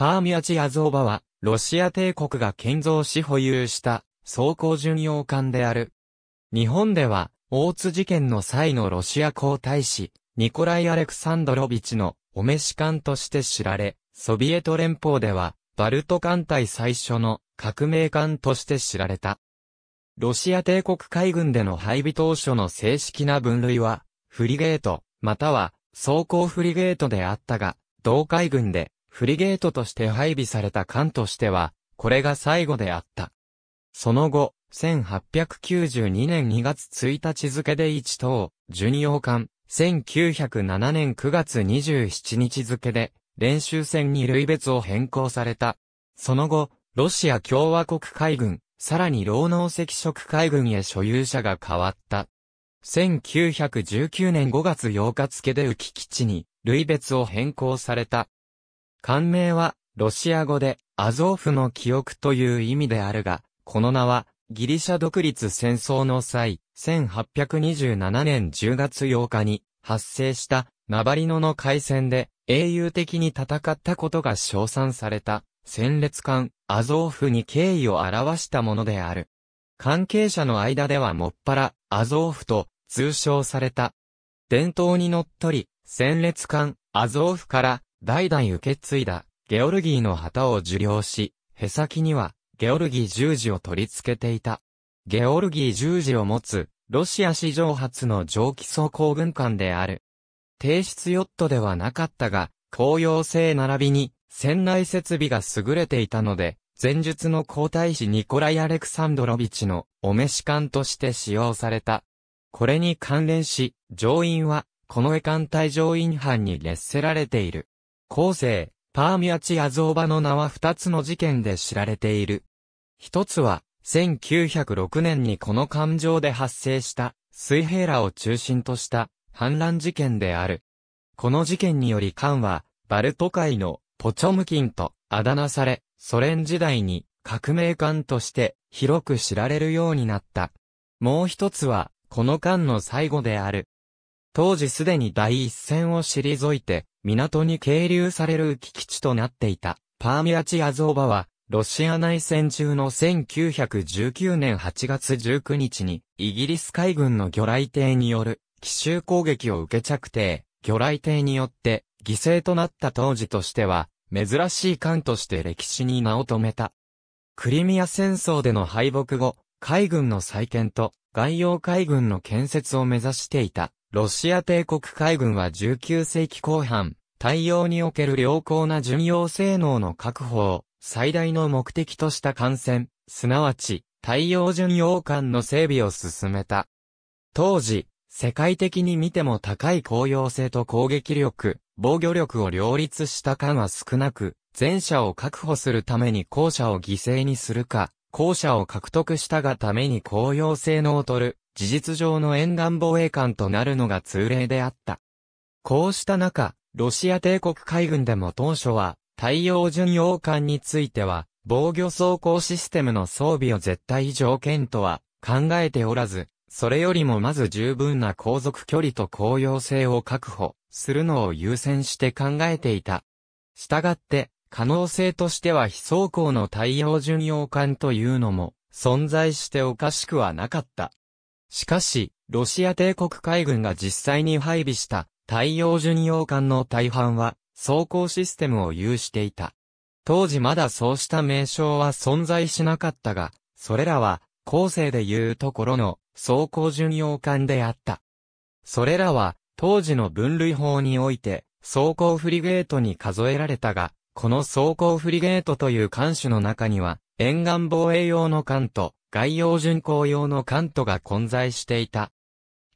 パーミアチアゾーバは、ロシア帝国が建造し保有した装甲巡洋艦である。日本では、大津事件の際のロシア皇太子、ニコライ・アレクサンドロビチのお召し艦として知られ、ソビエト連邦では、バルト艦隊最初の革命艦として知られた。ロシア帝国海軍での配備当初の正式な分類は、フリゲート、または装甲フリゲートであったが、同海軍でフリゲートとして配備された艦としては、これが最後であった。その後、1892年2月1日付で1等、ニオ艦、1907年9月27日付で、練習船に類別を変更された。その後、ロシア共和国海軍、さらに労農赤色海軍へ所有者が変わった。1919年5月8日付で浮き基地に、類別を変更された。艦名は、ロシア語で、アゾーフの記憶という意味であるが、この名は、ギリシャ独立戦争の際、1827年10月8日に発生したナバリノの海戦で英雄的に戦ったことが称賛された戦列艦アゾーフに敬意を表したものである。関係者の間ではもっぱらアゾーフと通称された。伝統にのっとり、戦列艦アゾーフから代々受け継いだ、ゲオルギーの旗を受領し、へさきには、ゲオルギー十字を取り付けていた。ゲオルギー十字を持つ、ロシア史上初の蒸気装甲軍艦である。提出ヨットではなかったが、公用性並びに、船内設備が優れていたので、前述の皇太子ニコライ・アレクサンドロビチのお召し艦として使用された。これに関連し、乗員は、この絵艦隊乗員班に列せられている。後世、パーミアチアゾーバの名は二つの事件で知られている。一つは、1906年にこの環状で発生した、水平らを中心とした、反乱事件である。この事件により艦は、バルト海のポチョムキンとあだ名され、ソ連時代に革命艦として広く知られるようになった。もう一つは、この艦の最後である、当時すでに第一線を退いて、港に係留される浮き基地となっていた、パーミアチアゾーバは、ロシア内戦中の1919年8月19日に、イギリス海軍の魚雷艇による、奇襲攻撃を受け着艇、魚雷艇によって、犠牲となった当時としては、珍しい艦として歴史に名を留めた。クリミア戦争での敗北後、海軍の再建と、外洋海軍の建設を目指していた、ロシア帝国海軍は19世紀後半、対応における良好な巡洋性能の確保を最大の目的とした艦船、すなわち、対応巡洋艦の整備を進めた。当時、世界的に見ても高い効用性と攻撃力、防御力を両立した艦は少なく、前者を確保するために後者を犠牲にするか、後者を獲得したがために効用性能を取る、事実上の沿岸防衛艦となるのが通例であった。こうした中、ロシア帝国海軍でも当初は、太陽巡洋艦については、防御走行システムの装備を絶対条件とは考えておらず、それよりもまず十分な航続距離と公用性を確保するのを優先して考えていた。したがって、可能性としては非走行の太陽巡洋艦というのも存在しておかしくはなかった。しかし、ロシア帝国海軍が実際に配備した太陽巡洋艦の大半は装甲システムを有していた。当時まだそうした名称は存在しなかったが、それらは後世でいうところの装甲巡洋艦であった。それらは当時の分類法において装甲フリゲートに数えられたが、この装甲フリゲートという艦種の中には沿岸防衛用の艦と外洋巡航用のカントが混在していた。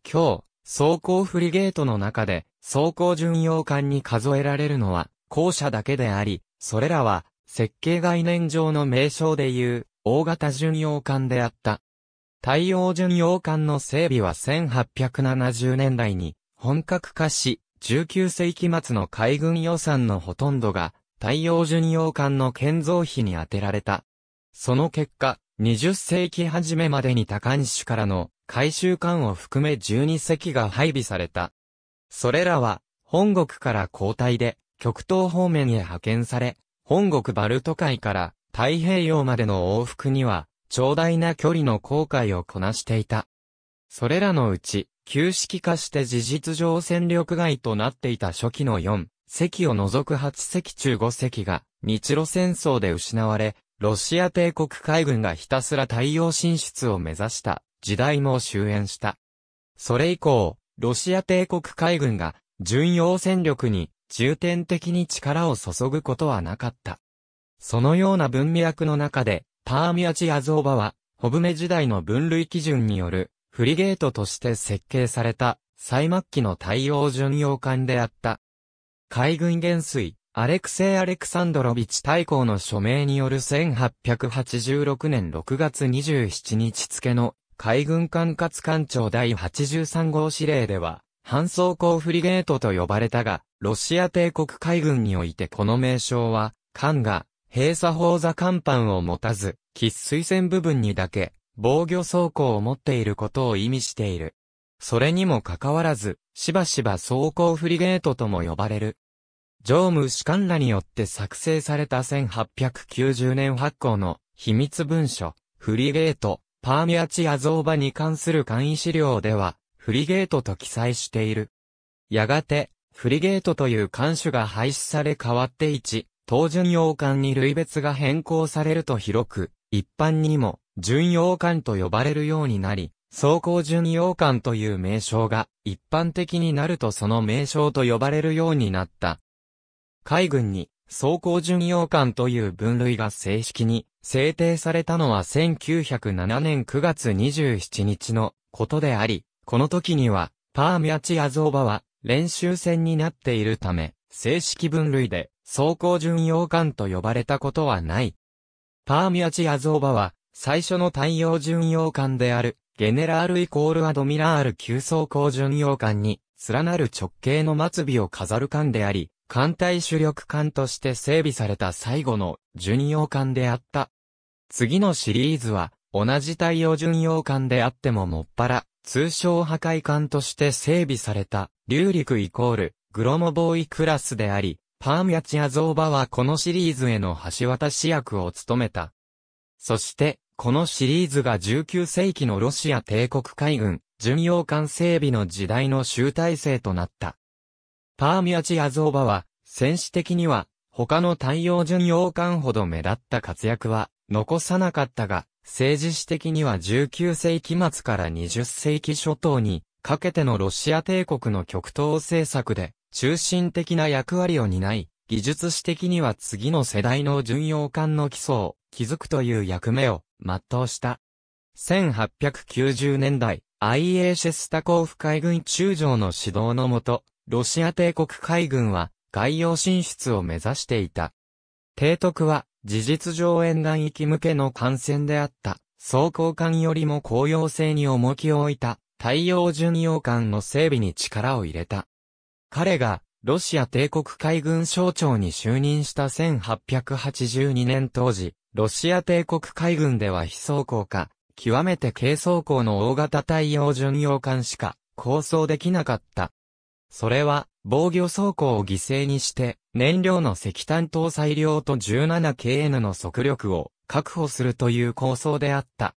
今日、走行フリゲートの中で、走行巡洋艦に数えられるのは、後者だけであり、それらは、設計概念上の名称でいう、大型巡洋艦であった。太陽巡洋艦の整備は1870年代に本格化し、19世紀末の海軍予算のほとんどが太陽巡洋艦の建造費に充てられた。その結果、20世紀初めまでに多西種からの改修艦を含め12隻が配備された。それらは、本国から交代で、極東方面へ派遣され、本国バルト海から太平洋までの往復には、長大な距離の航海をこなしていた。それらのうち、旧式化して事実上戦力外となっていた初期の4、隻を除く8隻中5隻が、日露戦争で失われ、ロシア帝国海軍がひたすら太陽進出を目指した時代も終焉した。それ以降、ロシア帝国海軍が巡洋戦力に重点的に力を注ぐことはなかった。そのような文脈の中で、パーミアチ・アゾーバは、ホブメ時代の分類基準によるフリゲートとして設計された最末期の太陽巡洋艦であった。海軍元帥、アレクセイ・アレクサンドロビッチ大公の署名による1886年6月27日付の海軍管轄艦長第83号司令では、反装甲フリゲートと呼ばれたが、ロシア帝国海軍においてこの名称は、艦が閉鎖砲座甲板を持たず、喫水線部分にだけ防御装甲を持っていることを意味している。それにもかかわらず、しばしば装甲フリゲートとも呼ばれる。常務士官らによって作成された1890年発行の秘密文書、フリゲート、パーミアチアゾーバに関する簡易資料では、フリゲートと記載している。やがて、フリゲートという艦種が廃止され変わって1、当巡洋艦に類別が変更されると広く、一般にも、巡洋艦と呼ばれるようになり、装甲巡洋艦という名称が一般的になるとその名称と呼ばれるようになった。海軍に装甲巡洋艦という分類が正式に制定されたのは1907年9月27日のことであり、この時にはパーミアチアゾーバは練習船になっているため、正式分類で装甲巡洋艦と呼ばれたことはない。パーミアチアゾーバは最初の太陽巡洋艦であるゲネラールイコールアドミラール級装甲巡洋艦に連なる直径の末尾を飾る艦であり、艦隊主力艦として整備された最後の巡洋艦であった。次のシリーズは、同じ対応巡洋艦であってももっぱら、通称破壊艦として整備された、流陸イコール、グロモボーイクラスであり、パーミャチアゾーバはこのシリーズへの橋渡し役を務めた。そして、このシリーズが19世紀のロシア帝国海軍、巡洋艦整備の時代の集大成となった。パーミアチアゾーバは、戦士的には、他の太陽巡洋艦ほど目立った活躍は、残さなかったが、政治史的には19世紀末から20世紀初頭に、かけてのロシア帝国の極東政策で、中心的な役割を担い、技術史的には次の世代の巡洋艦の基礎を築くという役目を全うした。1890年代、i a シェスタコーフ海軍中将の指導のもと、ロシア帝国海軍は海洋進出を目指していた。提督は事実上沿岸域向けの艦船であった、装甲艦よりも公用性に重きを置いた、太陽巡洋艦の整備に力を入れた。彼が、ロシア帝国海軍省庁に就任した1882年当時、ロシア帝国海軍では非装甲か、極めて軽装甲の大型太陽巡洋艦しか構想できなかった。それは、防御走行を犠牲にして、燃料の石炭搭載量と 17KN の速力を確保するという構想であった。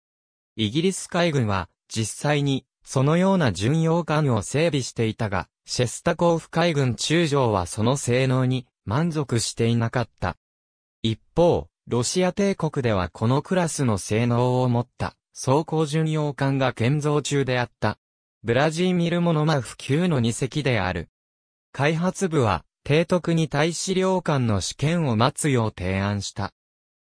イギリス海軍は、実際に、そのような巡洋艦を整備していたが、シェスタコーフ海軍中将はその性能に満足していなかった。一方、ロシア帝国ではこのクラスの性能を持った装甲巡洋艦が建造中であった。ブラジーミルモノマフ級の2隻である。開発部は、提督に大資料館の試験を待つよう提案した。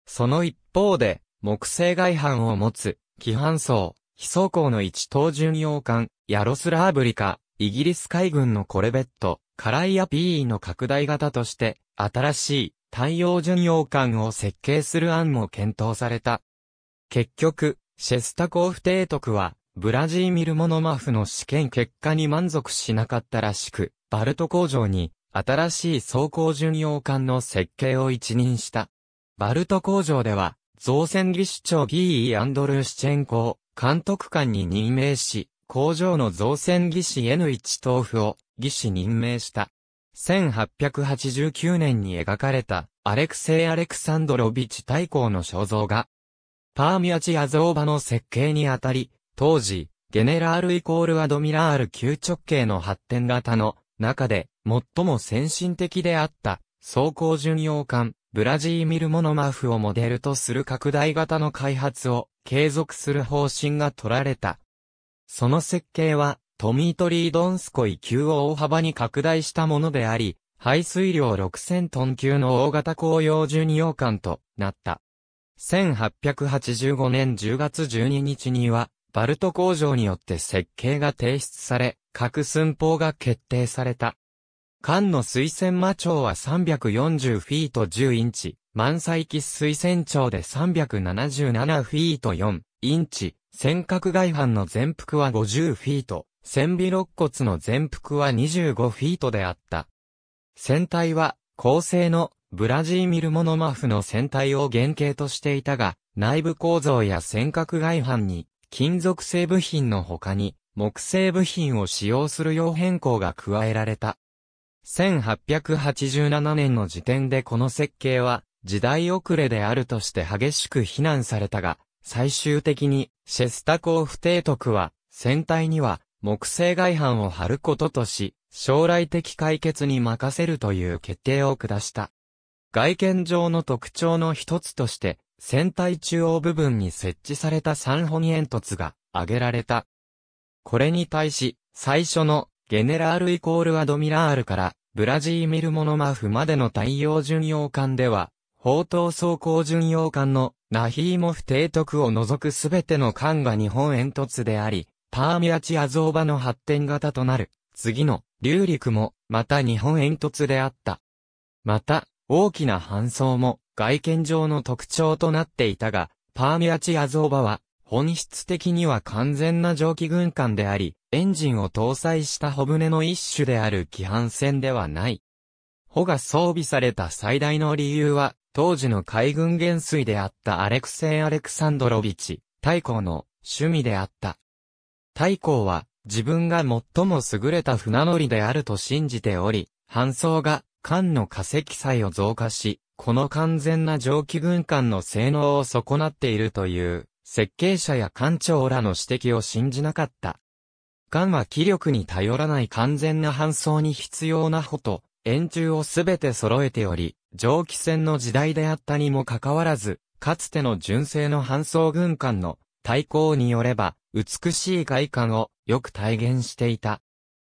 その一方で、木星外反を持つ、規範層、非装甲の一等巡洋艦、ヤロスラーブリカ、イギリス海軍のコレベット、カライア PE の拡大型として、新しい太陽巡洋艦を設計する案も検討された。結局、シェスタコーフ提督は、ブラジーミル・モノマフの試験結果に満足しなかったらしく、バルト工場に新しい装甲巡洋艦の設計を一任した。バルト工場では、造船技師長ギー・アンドルーシチェンコを監督官に任命し、工場の造船技師 N1 豆腐を技師任命した。1889年に描かれたアレクセイ・アレクサンドロビチ大公の肖像画。パーミアチアゾーバの設計にあたり、当時、ゲネラールイコールアドミラール急直径の発展型の中で最も先進的であった装甲巡洋艦ブラジーミル・モノマフをモデルとする拡大型の開発を継続する方針が取られた。その設計はトミートリードンスコイ級を大幅に拡大したものであり、排水量6000トン級の大型工用巡洋艦となった。1885年10月12日には、バルト工場によって設計が提出され、各寸法が決定された。艦の水線魔長は340フィート10インチ、満載機水線長で377フィート4インチ、尖閣外反の全幅は50フィート、船尾肋骨の全幅は25フィートであった。船体は、高性のブラジーミルモノマフの船体を原型としていたが、内部構造や尖閣外反に金属製部品の他に、木製部品を使用する用変更が加えられた。1887年の時点でこの設計は時代遅れであるとして激しく非難されたが、最終的にシェスタコーフ提督は船体には木製外板を貼ることとし、将来的解決に任せるという決定を下した。外見上の特徴の一つとして、船体中央部分に設置された3本煙突が挙げられた。これに対し、最初のゲネラールイコールアドミラールからブラジーミルモノマフまでの太陽巡洋艦では、砲塔走行巡洋艦のナヒーモフ提督を除くすべての艦が日本煙突であり、パーミラチアゾーバの発展型となる、次の、流陸も、また日本煙突であった。また、大きな搬送も、外見上の特徴となっていたが、パーミアチアゾーバは、本質的には完全な蒸気軍艦であり、エンジンを搭載した帆船の一種である規範船ではない。帆が装備された最大の理由は、当時の海軍元帥であったアレクセイ・アレクサンドロビチ、大公の趣味であった。大公は、自分が最も優れた船乗りであると信じており、搬送が、艦の化石祭を増加し、この完全な蒸気軍艦の性能を損なっているという、設計者や艦長らの指摘を信じなかった。艦は気力に頼らない完全な搬送に必要なほと、円柱をすべて揃えており、蒸気船の時代であったにもかかわらず、かつての純正の搬送軍艦の対抗によれば、美しい外観をよく体現していた。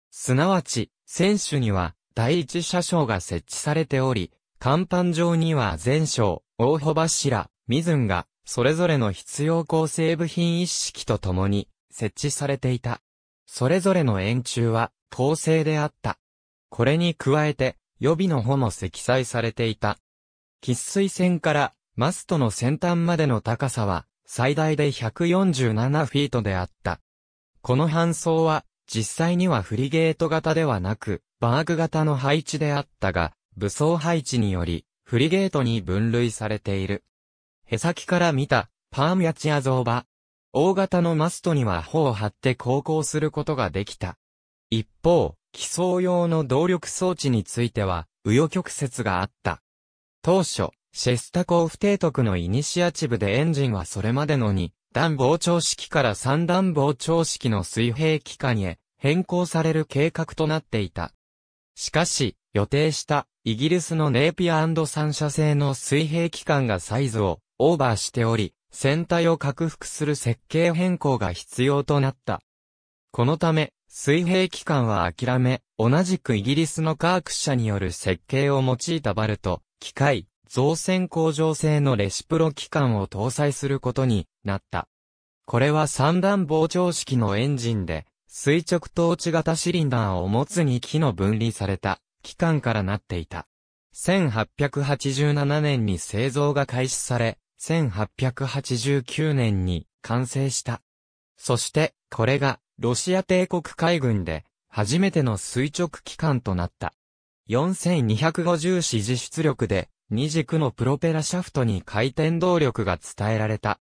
すなわち、船首には、第一車掌が設置されており、甲板上には全哨、大穂柱、水雲が、それぞれの必要構成部品一式とともに、設置されていた。それぞれの円柱は、構成であった。これに加えて、予備の穂も積載されていた。喫水線から、マストの先端までの高さは、最大で147フィートであった。この搬送は、実際にはフリゲート型ではなく、バーグ型の配置であったが、武装配置により、フリゲートに分類されている。へさきから見た、パームヤチア像は、大型のマストには帆を張って航行することができた。一方、機装用の動力装置については、右余曲折があった。当初、シェスタコーフ提督のイニシアチブでエンジンはそれまでの2段膨張式から3段膨張式の水平機関へ変更される計画となっていた。しかし、予定したイギリスのネーピア三社製の水平機関がサイズをオーバーしており、船体を拡幅する設計変更が必要となった。このため、水平機関は諦め、同じくイギリスのカーク社による設計を用いたバルト、機械、造船工場製のレシプロ機関を搭載することになった。これは三段膨張式のエンジンで、垂直統治型シリンダーを持つに機の分離された機関からなっていた。1887年に製造が開始され、1889年に完成した。そして、これが、ロシア帝国海軍で、初めての垂直機関となった。4 2 5 0指示出力で、二軸のプロペラシャフトに回転動力が伝えられた。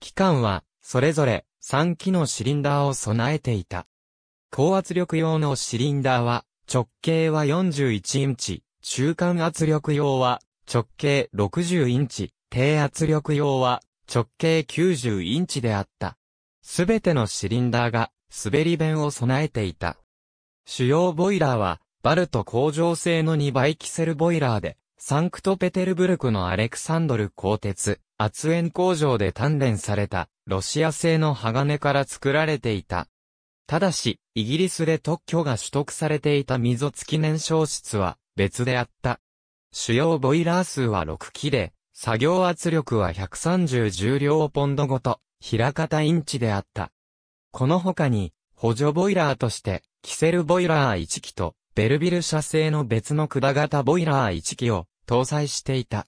機関は、それぞれ3機のシリンダーを備えていた。高圧力用のシリンダーは、直径は41インチ、中間圧力用は直径60インチ、低圧力用は直径90インチであった。すべてのシリンダーが滑り弁を備えていた。主要ボイラーはバルト工場製の2倍キセルボイラーで、サンクトペテルブルクのアレクサンドル鋼鉄、圧煙工場で鍛錬された、ロシア製の鋼から作られていた。ただし、イギリスで特許が取得されていた溝付き燃焼室は別であった。主要ボイラー数は6機で、作業圧力は130重量ポンドごと、平方インチであった。この他に、補助ボイラーとして、キセルボイラー1機と、ベルビル社製の別の管型ボイラー1機を搭載していた。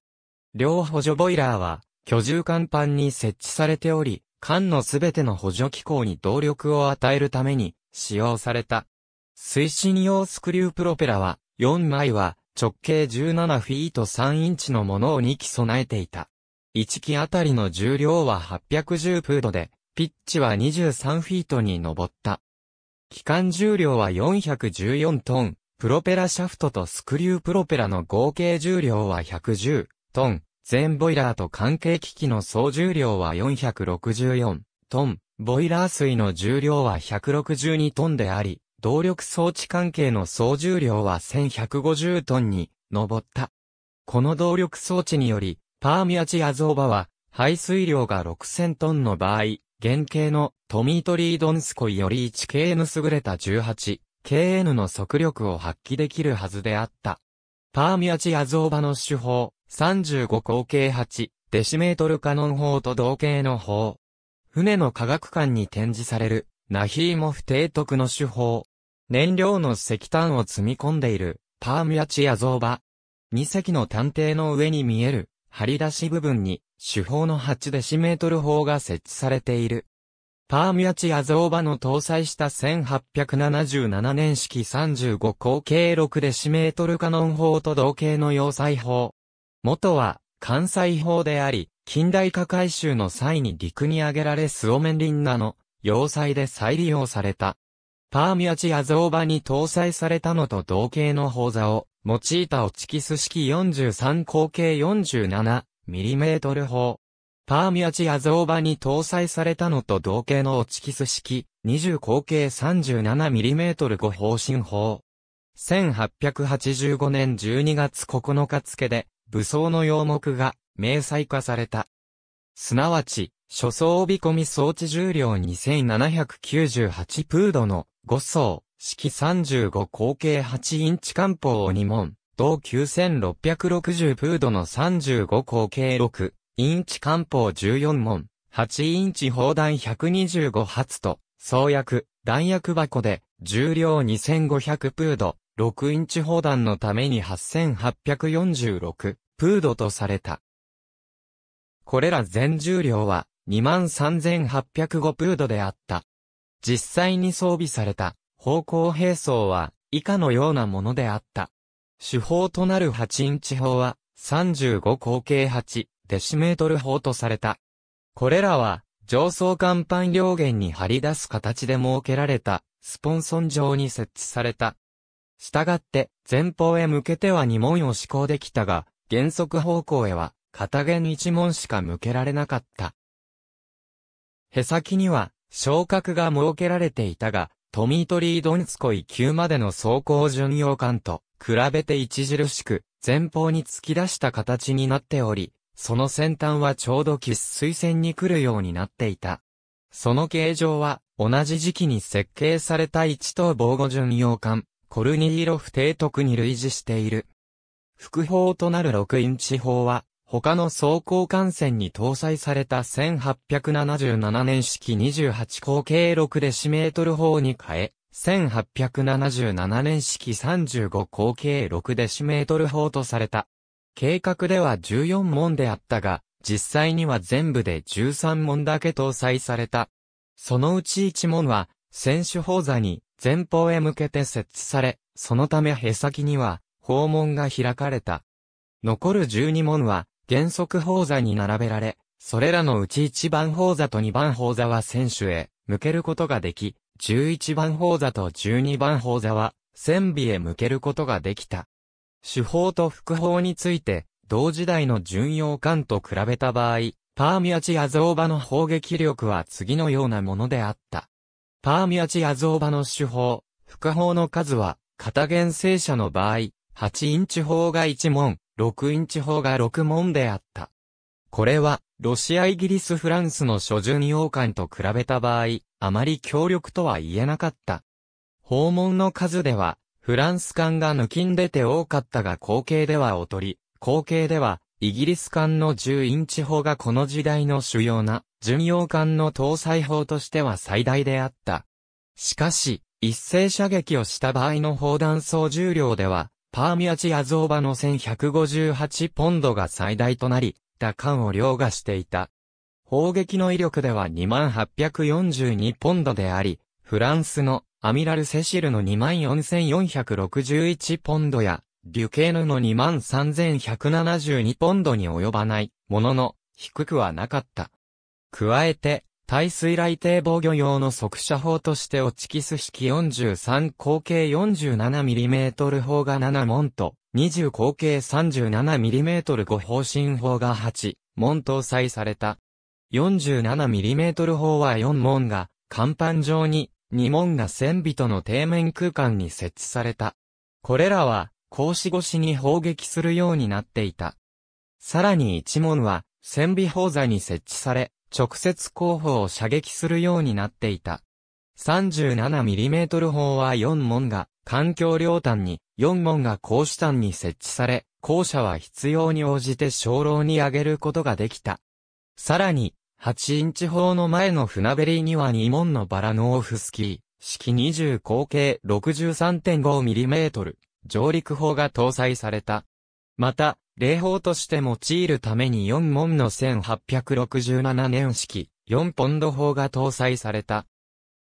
両補助ボイラーは、居住甲板に設置されており、艦のすべての補助機構に動力を与えるために使用された。推進用スクリュープロペラは、4枚は直径17フィート3インチのものを2機備えていた。1機あたりの重量は810プードで、ピッチは23フィートに上った。機関重量は414トン、プロペラシャフトとスクリュープロペラの合計重量は110トン全ボイラーと関係機器の総重量は464トン、ボイラー水の重量は162トンであり、動力装置関係の総重量は1150トンに上った。この動力装置により、パーミアチアゾーバは、排水量が6000トンの場合、原型のトミートリードンスコイより 1KN 優れた 18KN の速力を発揮できるはずであった。パーミアチアゾーバの手法、35口径8、デシメートルカノン砲と同型の砲。船の科学館に展示される、ナヒーモフ提督の手法。燃料の石炭を積み込んでいる、パームヤチやゾーバ。2隻の探偵の上に見える、張り出し部分に、手法の8デシメートル砲が設置されている。パームヤチやゾーバの搭載した1877年式35口径6デシメートルカノン砲と同型の要塞砲。元は関西法であり、近代化改修の際に陸に上げられスオメンリンナの要塞で再利用された。パーミアチアゾーバに搭載されたのと同型の砲座を用いたオチキス式43口径 47mm 砲。パーミアチアゾーバに搭載されたのと同型のオチキス式20口径 37mm 5方針砲。1885年12月9日付で武装の要目が明細化された。すなわち、初装帯込み装置重量2798プードの5層、式35口径8インチ艦砲を2門、同9660プードの35口径6インチ艦砲14門、8インチ砲弾125発と、創薬、弾薬箱で重量2500プード、6インチ砲弾のために8846プードとされた。これら全重量は23805プードであった。実際に装備された方向兵装は以下のようなものであった。主砲となる8インチ砲は35口径8デシメートル砲とされた。これらは上層甲板両舷に張り出す形で設けられたスポンソン上に設置されたしたがって、前方へ向けては2門を施行できたが、原則方向へは、片弦1門しか向けられなかった。へ先には、昇格が設けられていたが、トミートリー・ドンツコイ級までの走行巡洋艦と、比べて著しく、前方に突き出した形になっており、その先端はちょうど喫水線に来るようになっていた。その形状は、同じ時期に設計された一等防護巡洋艦、コルニーロフ提督に類似している。副砲となる6インチ砲は、他の装甲艦船に搭載された1877年式28口径6デシメートル砲に変え、1877年式35口径6デシメートル砲とされた。計画では14門であったが、実際には全部で13門だけ搭載された。そのうち1門は、選手砲座に前方へ向けて設置され、そのためへ先には、訪問が開かれた。残る12門は、原則宝座に並べられ、それらのうち1番宝座と2番宝座は選手へ向けることができ、11番宝座と12番宝座は、戦備へ向けることができた。手法と副法について、同時代の巡洋艦と比べた場合、パーミアチアゾーバの砲撃力は次のようなものであった。パーミアチアゾーバの手法、複法の数は、片原生者の場合、8インチ法が1問、6インチ法が6問であった。これは、ロシアイギリスフランスの初順洋館と比べた場合、あまり強力とは言えなかった。訪問の数では、フランス艦が抜きんでて多かったが後継では劣り、後継では、イギリス艦の10インチ法がこの時代の主要な巡洋艦の搭載砲としては最大であった。しかし、一斉射撃をした場合の砲弾総重量では、パーミアチアゾーバの1158ポンドが最大となり、打艦を凌駕していた。砲撃の威力では2842ポンドであり、フランスのアミラル・セシルの24461ポンドや、デュケーヌの23172ポンドに及ばない、ものの、低くはなかった。加えて、耐水雷堤防御用の速射砲として落ちキス式43口径 47mm 砲が7門と、20口径 37mm 5方針砲が8門搭載された。47mm 砲は4門が、甲板上に、2門が線尾との底面空間に設置された。これらは、格子越しに砲撃するようになっていた。さらに1門は、線尾砲座に設置され、直接後方を射撃するようになっていた。37mm 砲は4門が、環境両端に、4門が格子端に設置され、校舎は必要に応じて鐘楼に上げることができた。さらに、8インチ砲の前の船べりには2門のバラノーフスキー、式20口径 63.5mm、上陸砲が搭載された。また、礼法として用いるために4門の1867年式4ポンド砲が搭載された。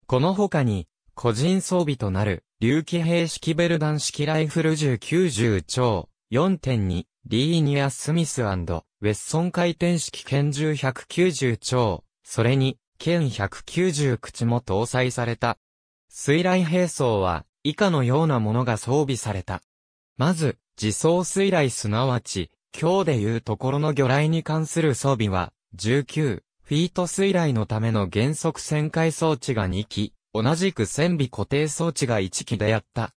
この他に、個人装備となる、竜騎兵式ベルダン式ライフル銃90丁、4.2、リーニア・スミスウェッソン回転式拳銃190丁、それに、剣190口も搭載された。水雷兵装は、以下のようなものが装備された。まず、自走水雷すなわち、今日でいうところの魚雷に関する装備は、19、フィート水雷のための原則旋回装置が2機、同じく船尾固定装置が1機であった。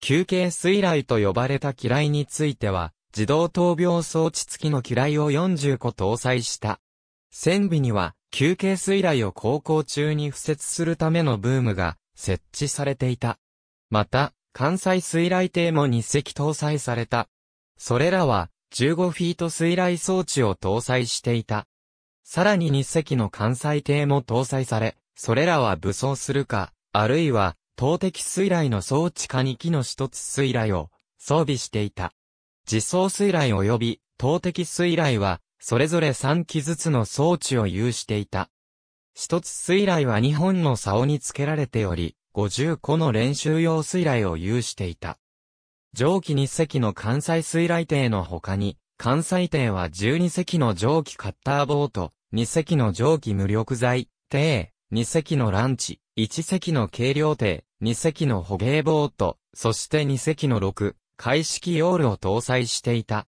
休憩水雷と呼ばれた機雷については、自動闘病装置付きの機雷を40個搭載した。船尾には、休憩水雷を航行中に付設するためのブームが設置されていた。また、関西水雷艇も日隻搭載された。それらは、15フィート水雷装置を搭載していた。さらに日隻の関西艇も搭載され、それらは武装するか、あるいは、投擲水雷の装置か2機の一つ水雷を装備していた。自走水雷及び投擲水雷は、それぞれ3機ずつの装置を有していた。一つ水雷は2本の竿につけられており、50個の練習用水雷を有していた。蒸気2隻の関西水雷艇の他に、関西艇は12隻の蒸気カッターボート、2隻の蒸気無力剤、艇、2隻のランチ、1隻の軽量艇、2隻の捕鯨ボート、そして2隻の6、海式ヨールを搭載していた。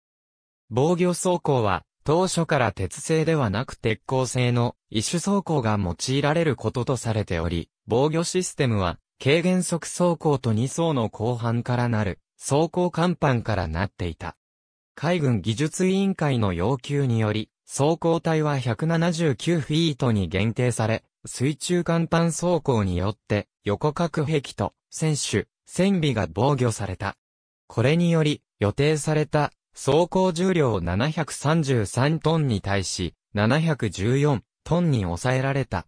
防御走行は、当初から鉄製ではなく鉄鋼製の、一種走行が用いられることとされており、防御システムは、軽減速走行と2層の後半からなる、走行甲板からなっていた。海軍技術委員会の要求により、走行体は179フィートに限定され、水中甲板走行によって横隔壁と船首、船尾が防御された。これにより予定された走行重量733トンに対し714トンに抑えられた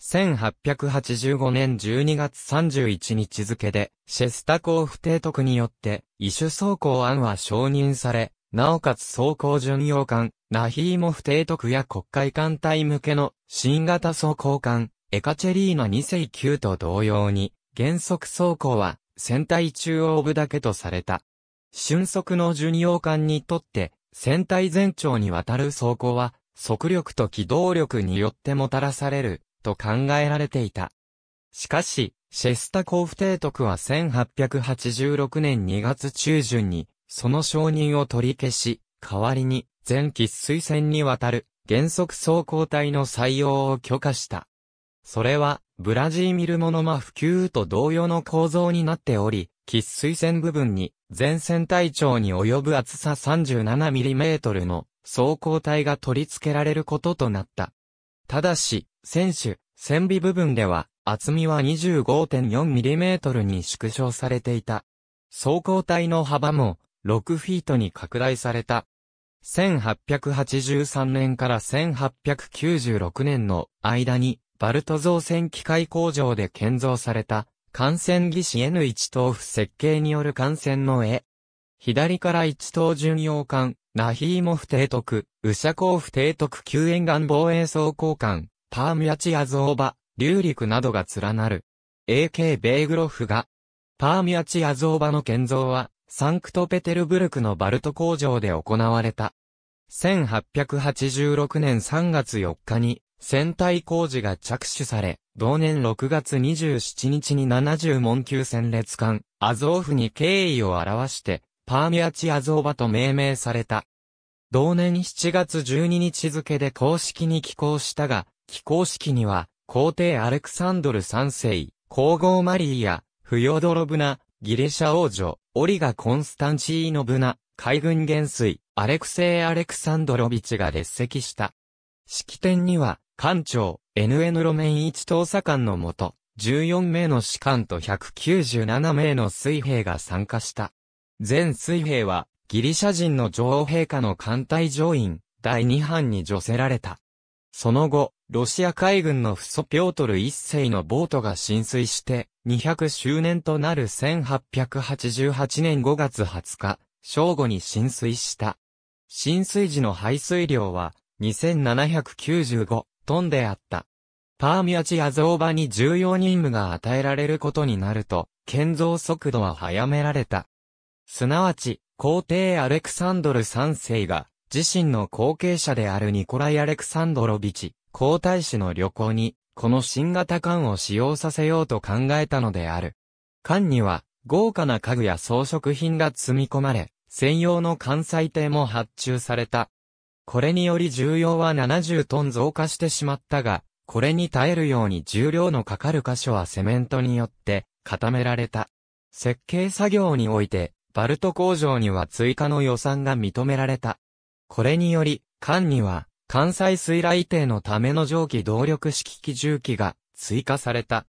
1885年12月31日付で、シェスタコーフ提督によって、異種走行案は承認され、なおかつ走行巡洋艦、ナヒーモフ提督や国会艦隊向けの新型走行艦、エカチェリーナ2世9と同様に、原則走行は船体中央部だけとされた。瞬足の巡洋艦にとって、船体全長にわたる走行は、速力と機動力によってもたらされると考えられていた。しかし、シェスタコーフ提督は1886年2月中旬に、その承認を取り消し、代わりに、全喫水線にわたる、原則走行体の採用を許可した。それは、ブラジーミルモノマ普及と同様の構造になっており、喫水線部分に、全線体長に及ぶ厚さ 37mm の走行体が取り付けられることとなった。ただし、船首、船尾部分では、厚みは 25.4mm に縮小されていた。走行体の幅も、6フィートに拡大された。1883年から1896年の間に、バルト造船機械工場で建造された、艦船技師 N1 等付設計による艦船の絵。左から1等巡洋艦、ナヒーモフ提督、ウシャコーフ提督救援岸防衛総交換、パームヤチアゾーバ、リューリクなどが連なる。AK ベーグロフが、パームヤチアゾーバの建造は、サンクトペテルブルクのバルト工場で行われた。1886年3月4日に、船体工事が着手され、同年6月27日に70門級戦列艦、アゾーフに敬意を表して、パーミアチアゾーバと命名された。同年7月12日付で公式に寄港したが、寄港式には、皇帝アレクサンドル3世、皇后マリーや、フヨドロブナ、ギリシャ王女、オリガ・コンスタンチーノブナ、海軍元帥、アレクセイ・アレクサンドロビチが列席した。式典には、艦長、NN 路面一等査官のもと、14名の士官と197名の水兵が参加した。全水兵は、ギリシャ人の女王陛下の艦隊乗員、第2班に除せられた。その後、ロシア海軍のフソピョートル一世のボートが浸水して、200周年となる1888年5月20日、正午に浸水した。浸水時の排水量は、2795トンであった。パーミアチアゾーバに重要任務が与えられることになると、建造速度は早められた。すなわち、皇帝アレクサンドル3世が、自身の後継者であるニコライ・アレクサンドロビチ、皇太子の旅行に、この新型艦を使用させようと考えたのである。艦には、豪華な家具や装飾品が積み込まれ、専用の艦載艇も発注された。これにより重量は70トン増加してしまったが、これに耐えるように重量のかかる箇所はセメントによって固められた。設計作業において、バルト工場には追加の予算が認められた。これにより、艦には、関西水雷艇のための蒸気動力式機重機が追加された。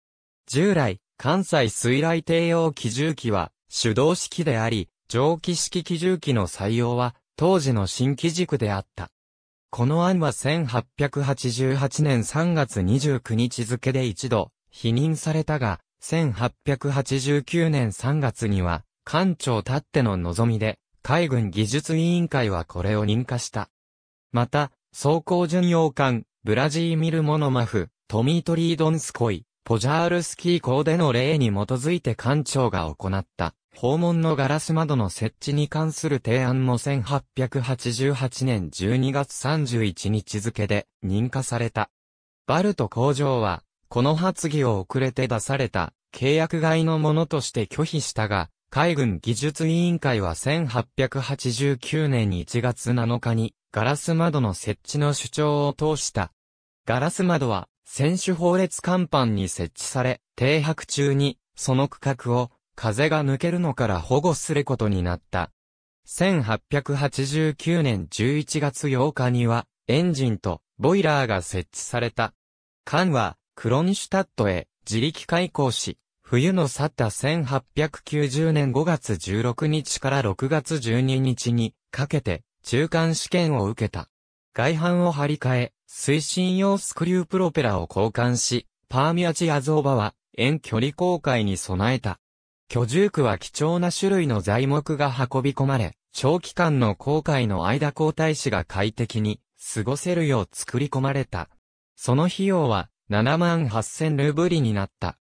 従来、関西水雷艇用機重機は手動式であり、蒸気式機重機の採用は当時の新機軸であった。この案は1888年3月29日付で一度否認されたが、1889年3月には官庁たっての望みで、海軍技術委員会はこれを認可した。また、装甲巡洋艦、ブラジーミル・モノマフ、トミートリードンスコイ、ポジャールスキー港での例に基づいて艦長が行った、訪問のガラス窓の設置に関する提案も1888年12月31日付で認可された。バルト工場は、この発議を遅れて出された、契約外のものとして拒否したが、海軍技術委員会は1889年1月7日にガラス窓の設置の主張を通した。ガラス窓は選手法列甲板に設置され、停泊中にその区画を風が抜けるのから保護することになった。1889年11月8日にはエンジンとボイラーが設置された。艦はクロンシュタットへ自力開港し、冬の去った1890年5月16日から6月12日にかけて中間試験を受けた。外反を張り替え、推進用スクリュープロペラを交換し、パーミアチアゾーバは遠距離航海に備えた。居住区は貴重な種類の材木が運び込まれ、長期間の航海の間交代士が快適に過ごせるよう作り込まれた。その費用は7万8000ルーブリになった。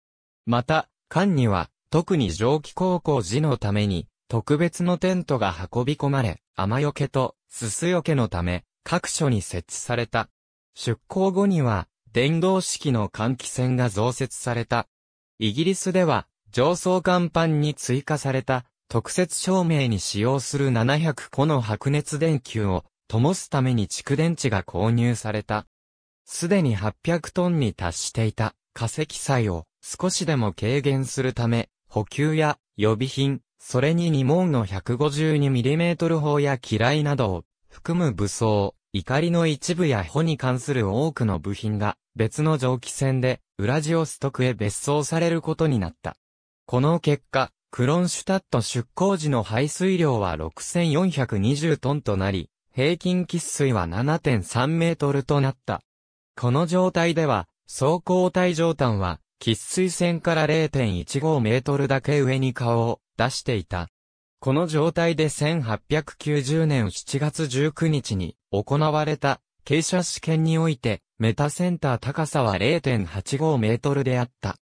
また、艦には、特に蒸気航行時のために、特別のテントが運び込まれ、雨よけと、すすよけのため、各所に設置された。出港後には、電動式の換気扇が増設された。イギリスでは、上層甲板に追加された、特設照明に使用する700個の白熱電球を、灯すために蓄電池が購入された。すでに800トンに達していた、化石祭を、少しでも軽減するため、補給や予備品、それに2門の 152mm 砲や機雷などを含む武装、怒りの一部や穂に関する多くの部品が別の蒸気船でウラジオストクへ別荘されることになった。この結果、クロンシュタット出港時の排水量は6420トンとなり、平均喫水は7.3メートルとなった。この状態では、走行体上端は喫水線から0.15メートルだけ上に顔を出していた。この状態で1890年7月19日に行われた傾斜試験においてメタセンター高さは0.85メートルであった。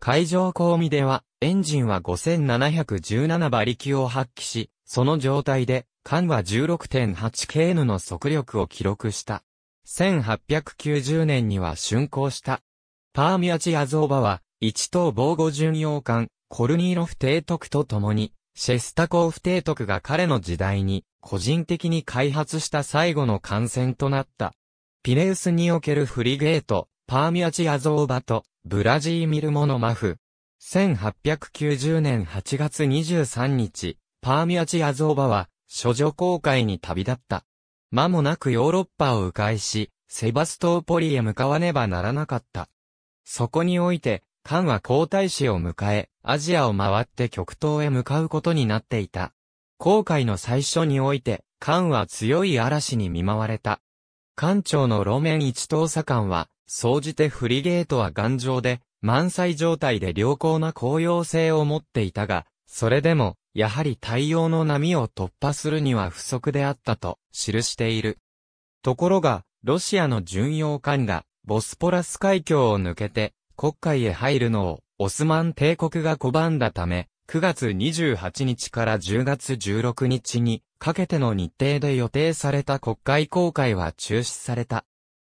海上工味ではエンジンは5717馬力を発揮し、その状態で艦は 16.8kN の速力を記録した。1890年には竣工したパーミアチアゾーバは、一等防護巡洋艦、コルニーロフ提督と共に、シェスタコーフ提督が彼の時代に、個人的に開発した最後の艦船となった。ピレウスにおけるフリゲート、パーミアチアゾーバと、ブラジーミルモノマフ。1890年8月23日、パーミアチアゾーバは、諸女航海に旅立った。間もなくヨーロッパを迂回し、セバストーポリへ向かわねばならなかった。そこにおいて、漢は皇太子を迎え、アジアを回って極東へ向かうことになっていた。航海の最初において、漢は強い嵐に見舞われた。艦長の路面一等左艦は、総じてフリゲートは頑丈で、満載状態で良好な公用性を持っていたが、それでも、やはり太陽の波を突破するには不足であったと記している。ところが、ロシアの巡洋艦がボスポラス海峡を抜けて、国会へ入るのを、オスマン帝国が拒んだため、9月28日から10月16日にかけての日程で予定された国会公開は中止された。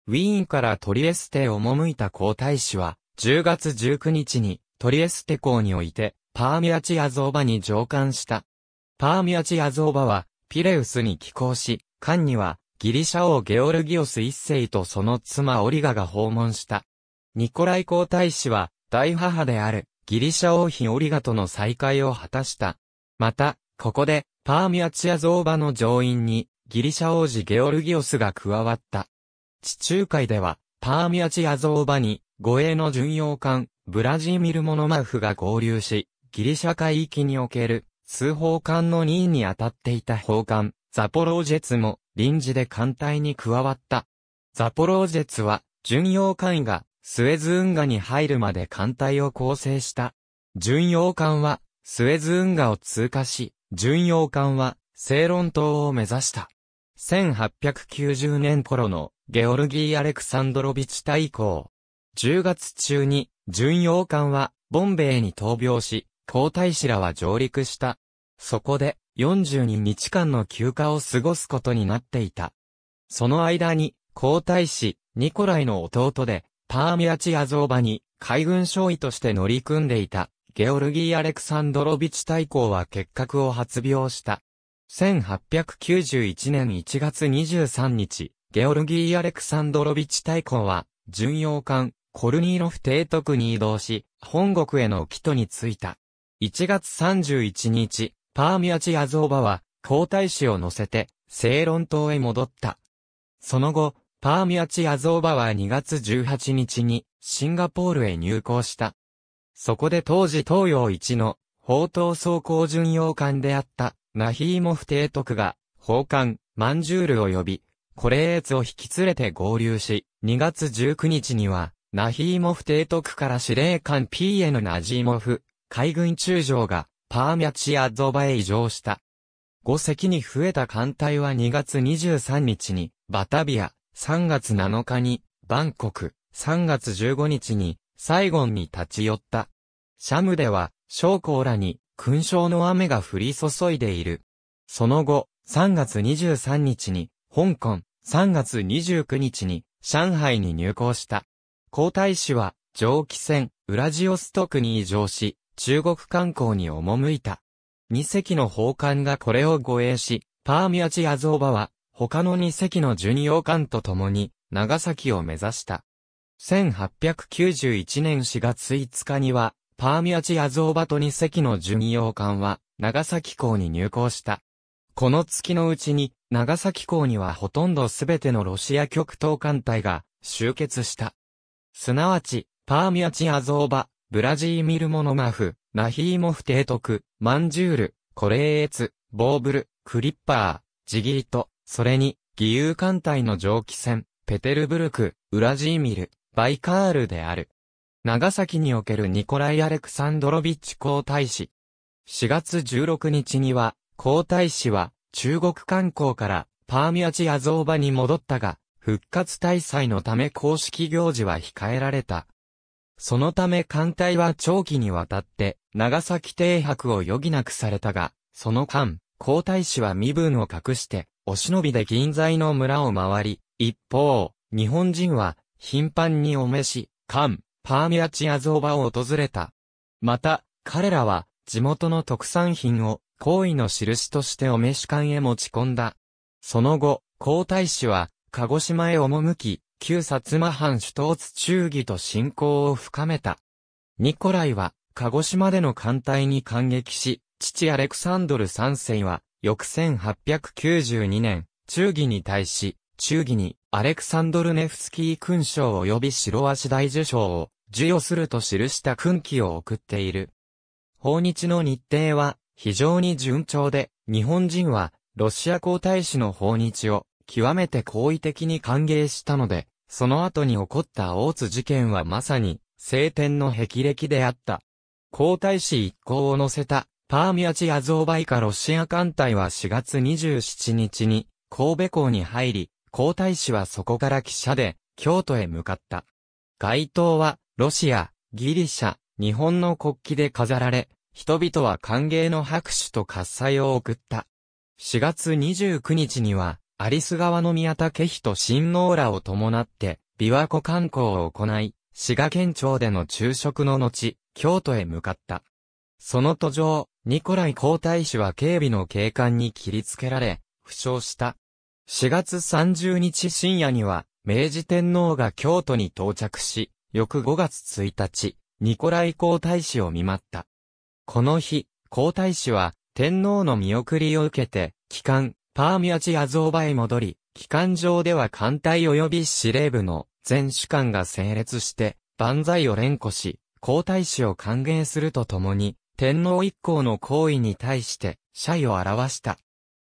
ウィーンからトリエステを赴いた皇太子は、10月19日にトリエステ港において、パーミアチアゾーバに上艦した。パーミアチアゾーバは、ピレウスに寄港し、艦には、ギリシャ王ゲオルギオス一世とその妻オリガが訪問した。ニコライ皇太子は、大母である、ギリシャ王妃オリガとの再会を果たした。また、ここで、パーミアチアゾーバの上院に、ギリシャ王子ゲオルギオスが加わった。地中海では、パーミアチアゾーバに、護衛の巡洋艦、ブラジーミルモノマフが合流し、ギリシャ海域における、通報艦の任に当たっていた砲艦、ザポロージェツも臨時で艦隊に加わった。ザポロージェツは、巡洋艦がスエズ運河に入るまで艦隊を構成した。巡洋艦は、スエズ運河を通過し、巡洋艦は、セ論ロン島を目指した。1890年頃のゲオルギー・アレクサンドロビチ大公。10月中に、巡洋艦は、ボンベイに闘病し、皇太子らは上陸した。そこで、42日間の休暇を過ごすことになっていた。その間に、皇太子、ニコライの弟で、パーミアチアゾーバに海軍少尉として乗り組んでいた、ゲオルギー・アレクサンドロビチ大公は結核を発病した。1891年1月23日、ゲオルギー・アレクサンドロビチ大公は、巡洋艦、コルニーロフ提督に移動し、本国への帰途に着いた。1月31日、パーミアチアゾーバは、皇太子を乗せて、正論島へ戻った。その後、パーミアチアゾーバは2月18日に、シンガポールへ入港した。そこで当時東洋一の、砲塔装甲巡洋艦であった、ナヒーモフ提督が、砲艦、マンジュールを呼び、コレーツを引き連れて合流し、2月19日には、ナヒーモフ提督から司令官 P.N. ナジーモフ、海軍中将が、パーミャチアゾバへ移乗した。5隻に増えた艦隊は2月23日にバタビア、3月7日にバンコク、3月15日にサイゴンに立ち寄った。シャムでは将校らに勲章の雨が降り注いでいる。その後、3月23日に香港、3月29日に上海に入港した。皇太子は蒸気船ウラジオストクに移乗し、中国観光に赴いた。二隻の砲艦がこれを護衛し、パーミアチアゾーバは、他の二隻の巡洋艦と共に、長崎を目指した。1891年4月5日には、パーミアチアゾーバと二隻の巡洋艦は、長崎港に入港した。この月のうちに、長崎港にはほとんどすべてのロシア極東艦隊が集結した。すなわち、パーミアチアゾーバ、ブラジーミルモノマフ、ナヒーモフ提督、マンジュール、コレーエツ、ボーブル、クリッパー、ジギリト、それに、義勇艦隊の蒸気船、ペテルブルク、ウラジーミル、バイカールである。長崎におけるニコライ・アレクサンドロビッチ皇太子。4月16日には、皇太子は、中国観光から、パーミアチアゾーバに戻ったが、復活大祭のため公式行事は控えられた。そのため艦隊は長期にわたって長崎停泊を余儀なくされたが、その間、皇太子は身分を隠して、お忍びで銀座の村を回り、一方、日本人は頻繁にお召し、艦、パーミアチアゾーバを訪れた。また、彼らは地元の特産品を行為の印としてお召し艦へ持ち込んだ。その後、皇太子は鹿児島へ赴き、旧薩摩藩首都津忠義と信仰を深めた。ニコライは、鹿児島での艦隊に感激し、父アレクサンドル三世は、翌1892年、忠義に対し、忠義にアレクサンドルネフスキー勲章及び白足大受章を授与すると記した勲記を送っている。訪日の日程は非常に順調で、日本人はロシア皇太子の訪日を極めて好意的に歓迎したので、その後に起こった大津事件はまさに、晴天の霹靂であった。皇太子一行を乗せた、パーミアチアゾーバイカロシア艦隊は4月27日に、神戸港に入り、皇太子はそこから汽車で、京都へ向かった。街灯は、ロシア、ギリシャ、日本の国旗で飾られ、人々は歓迎の拍手と喝采を送った。4月29日には、アリス川の宮田家妃と新農らを伴って、琵琶湖観光を行い、滋賀県庁での昼食の後、京都へ向かった。その途上、ニコライ皇太子は警備の警官に切りつけられ、負傷した。4月30日深夜には、明治天皇が京都に到着し、翌5月1日、ニコライ皇太子を見舞った。この日、皇太子は、天皇の見送りを受けて、帰還、パーミャチアゾーバへ戻り、機関上では艦隊及び司令部の全主官が整列して、万歳を連呼し、皇太子を歓迎するとともに、天皇一行の行為に対して、謝意を表した。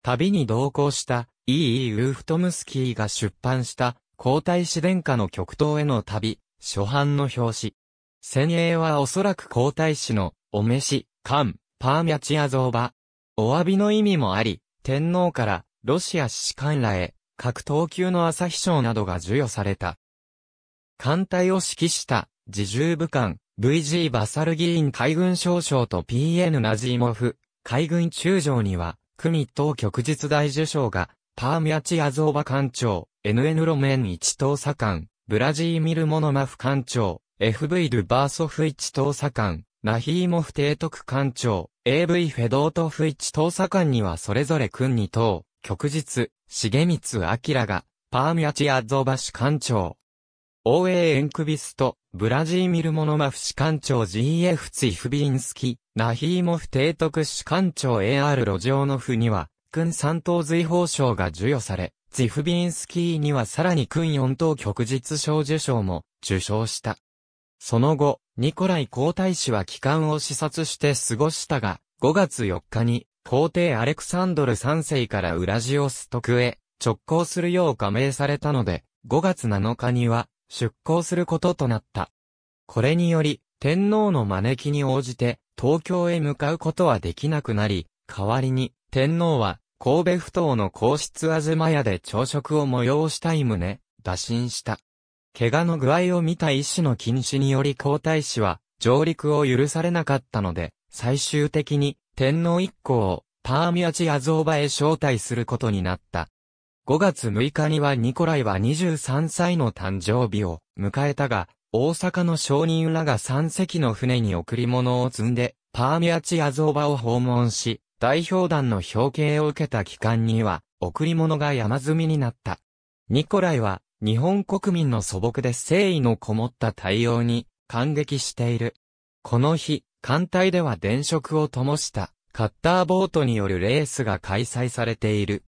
旅に同行した、イー・イー・ウーフトムスキーが出版した、皇太子殿下の極東への旅、初版の表紙。先鋭はおそらく皇太子の、お召し、官、パーミャチアゾーバ。お詫びの意味もあり、天皇からロシア士官らへ各等級の朝日賞などが授与された。艦隊を指揮した自重武官 VG バサル議員海軍少将と PN ナジーモフ海軍中将には組当局実大受賞がパーミアチアゾーバ艦長 NN 路面一等左艦ブラジーミル・モノマフ艦長 FV ルバーソフ一等左艦ナヒーモフ提督官長、AV フェドートフ一調査官にはそれぞれ君に等、旭日、重光明が、パーミアチアゾバシ官長。OA エンクビスト、ブラジーミルモノマフ士官長 GF ツイフビンスキ、ナヒーモフ提督士官長 AR 路上の府には、君三等随法賞が授与され、ツイフビンスキーにはさらに君四等旭日賞受賞も受賞した。その後、ニコライ皇太子は帰還を視察して過ごしたが、5月4日に、皇帝アレクサンドル3世からウラジオストクへ直行するよう加盟されたので、5月7日には出航することとなった。これにより、天皇の招きに応じて東京へ向かうことはできなくなり、代わりに天皇は神戸府島の皇室あずまやで朝食を催したい旨、打診した。怪我の具合を見た医師の禁止により皇太子は上陸を許されなかったので、最終的に天皇一行をパーミアチアゾーバへ招待することになった。5月6日にはニコライは23歳の誕生日を迎えたが、大阪の商人らが3隻の船に贈り物を積んで、パーミアチアゾーバを訪問し、代表団の表敬を受けた期間には、贈り物が山積みになった。ニコライは、日本国民の素朴で誠意のこもった対応に感激している。この日、艦隊では電飾を灯したカッターボートによるレースが開催されている。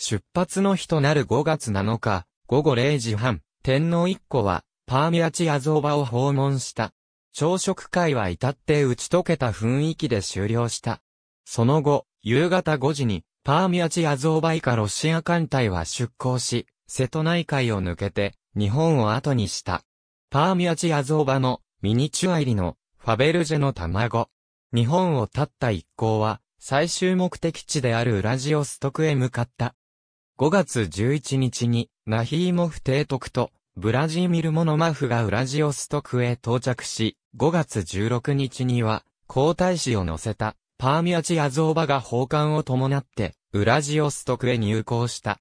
出発の日となる5月7日、午後0時半、天皇一行はパーミアチアゾーバを訪問した。朝食会は至って打ち解けた雰囲気で終了した。その後、夕方5時に、パーミアチアゾーバイカロシア艦隊は出港し、瀬戸内海を抜けて、日本を後にした。パーミアチアゾーバのミニチュア入りのファベルジェの卵。日本を経った一行は、最終目的地であるウラジオストクへ向かった。5月11日に、ナヒーモフ提督と、ブラジーミル・モノマフがウラジオストクへ到着し、5月16日には、皇太子を乗せた、パーミアチアゾーバが奉還を伴って、ウラジオストクへ入港した。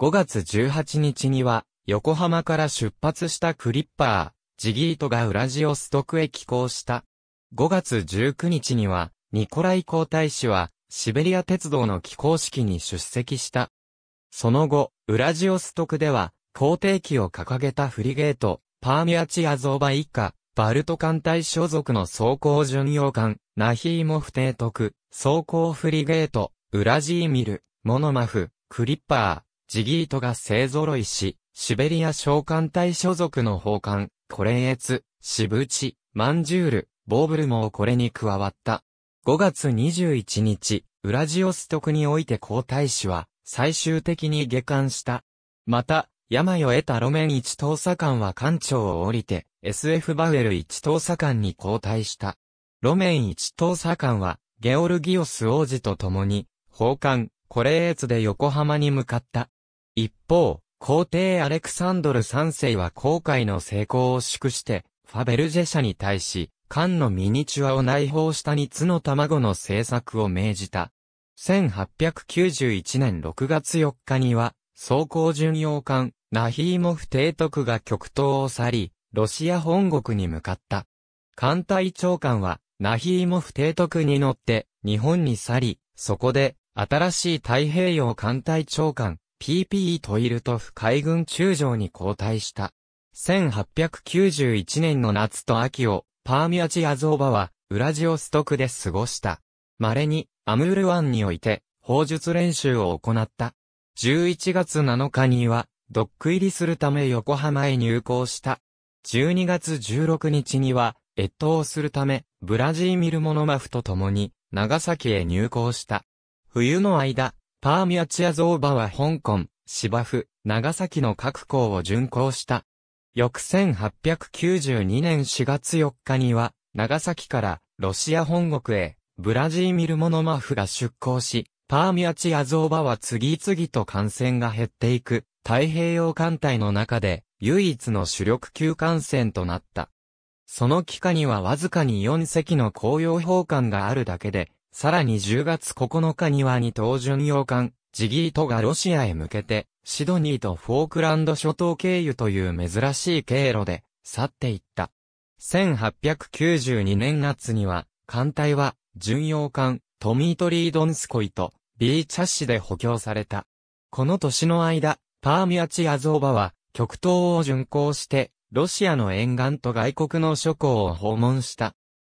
5月18日には、横浜から出発したクリッパー、ジギートがウラジオストクへ寄港した。5月19日には、ニコライ皇太子は、シベリア鉄道の寄港式に出席した。その後、ウラジオストクでは、皇帝旗を掲げたフリゲート、パーミアチアゾーバ一家、バルト艦隊所属の装甲巡洋艦、ナヒーモフ提督、装甲フリゲート、ウラジーミル、モノマフ、クリッパー、ジギートが勢揃いし、シベリア召喚隊所属の宝冠、コレンエツ、シブチ、マンジュール、ボーブルもこれに加わった。5月21日、ウラジオストクにおいて皇太子は、最終的に下巻した。また、山を得た路面一等左官は艦長を降りて、SF バウエル一等左官に交代した。路面一等左官は、ゲオルギオス王子と共に、宝冠、コレーツで横浜に向かった。一方、皇帝アレクサンドル3世は航海の成功を祝して、ファベルジェ社に対し、缶のミニチュアを内包した2つの卵の製作を命じた。1891年6月4日には、装甲巡洋艦、ナヒーモフ提督が極東を去り、ロシア本国に向かった。艦隊長官は、ナヒーモフ提督に乗って、日本に去り、そこで、新しい太平洋艦隊長官、PP トイルトフ海軍中将に交代した。1891年の夏と秋を、パーミアチアゾーバは、ウラジオストクで過ごした。稀に、アムール湾において、砲術練習を行った。11月7日には、ドック入りするため横浜へ入港した。12月16日には、越冬するため、ブラジーミル・モノマフと共に、長崎へ入港した。冬の間、パーミアチアゾーバは香港、芝生、長崎の各港を巡行した。翌1892年4月4日には、長崎からロシア本国へ、ブラジーミル・モノマフが出港し、パーミアチアゾーバは次々と感染が減っていく、太平洋艦隊の中で、唯一の主力級艦船となった。その期間にはわずかに4隻の公用砲艦があるだけで、さらに10月9日には2等巡洋艦、ジギートがロシアへ向けて、シドニーとフォークランド諸島経由という珍しい経路で、去っていった。1892年夏には、艦隊は、巡洋艦、トミートリードンスコイと、ビーチャッシで補強された。この年の間、パーミアチアゾーバは、極東を巡航して、ロシアの沿岸と外国の諸港を訪問した。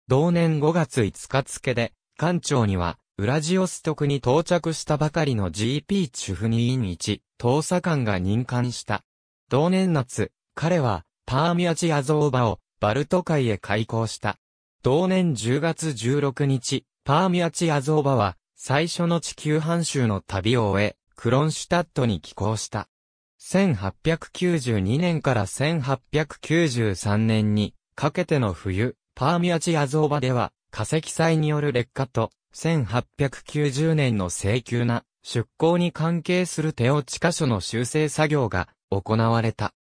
同年5月5日付で、艦長には、ウラジオストクに到着したばかりの GP チュフニーン1、投査官が任官した。同年夏、彼は、パーミアチアゾーバを、バルト海へ開港した。同年10月16日、パーミアチアゾーバは、最初の地球半周の旅を終え、クロンシュタットに寄港した。1892年から1893年に、かけての冬、パーミアチアゾーバでは、化石祭による劣化と、1890年の請求な出港に関係する手落ち箇所の修正作業が行われた。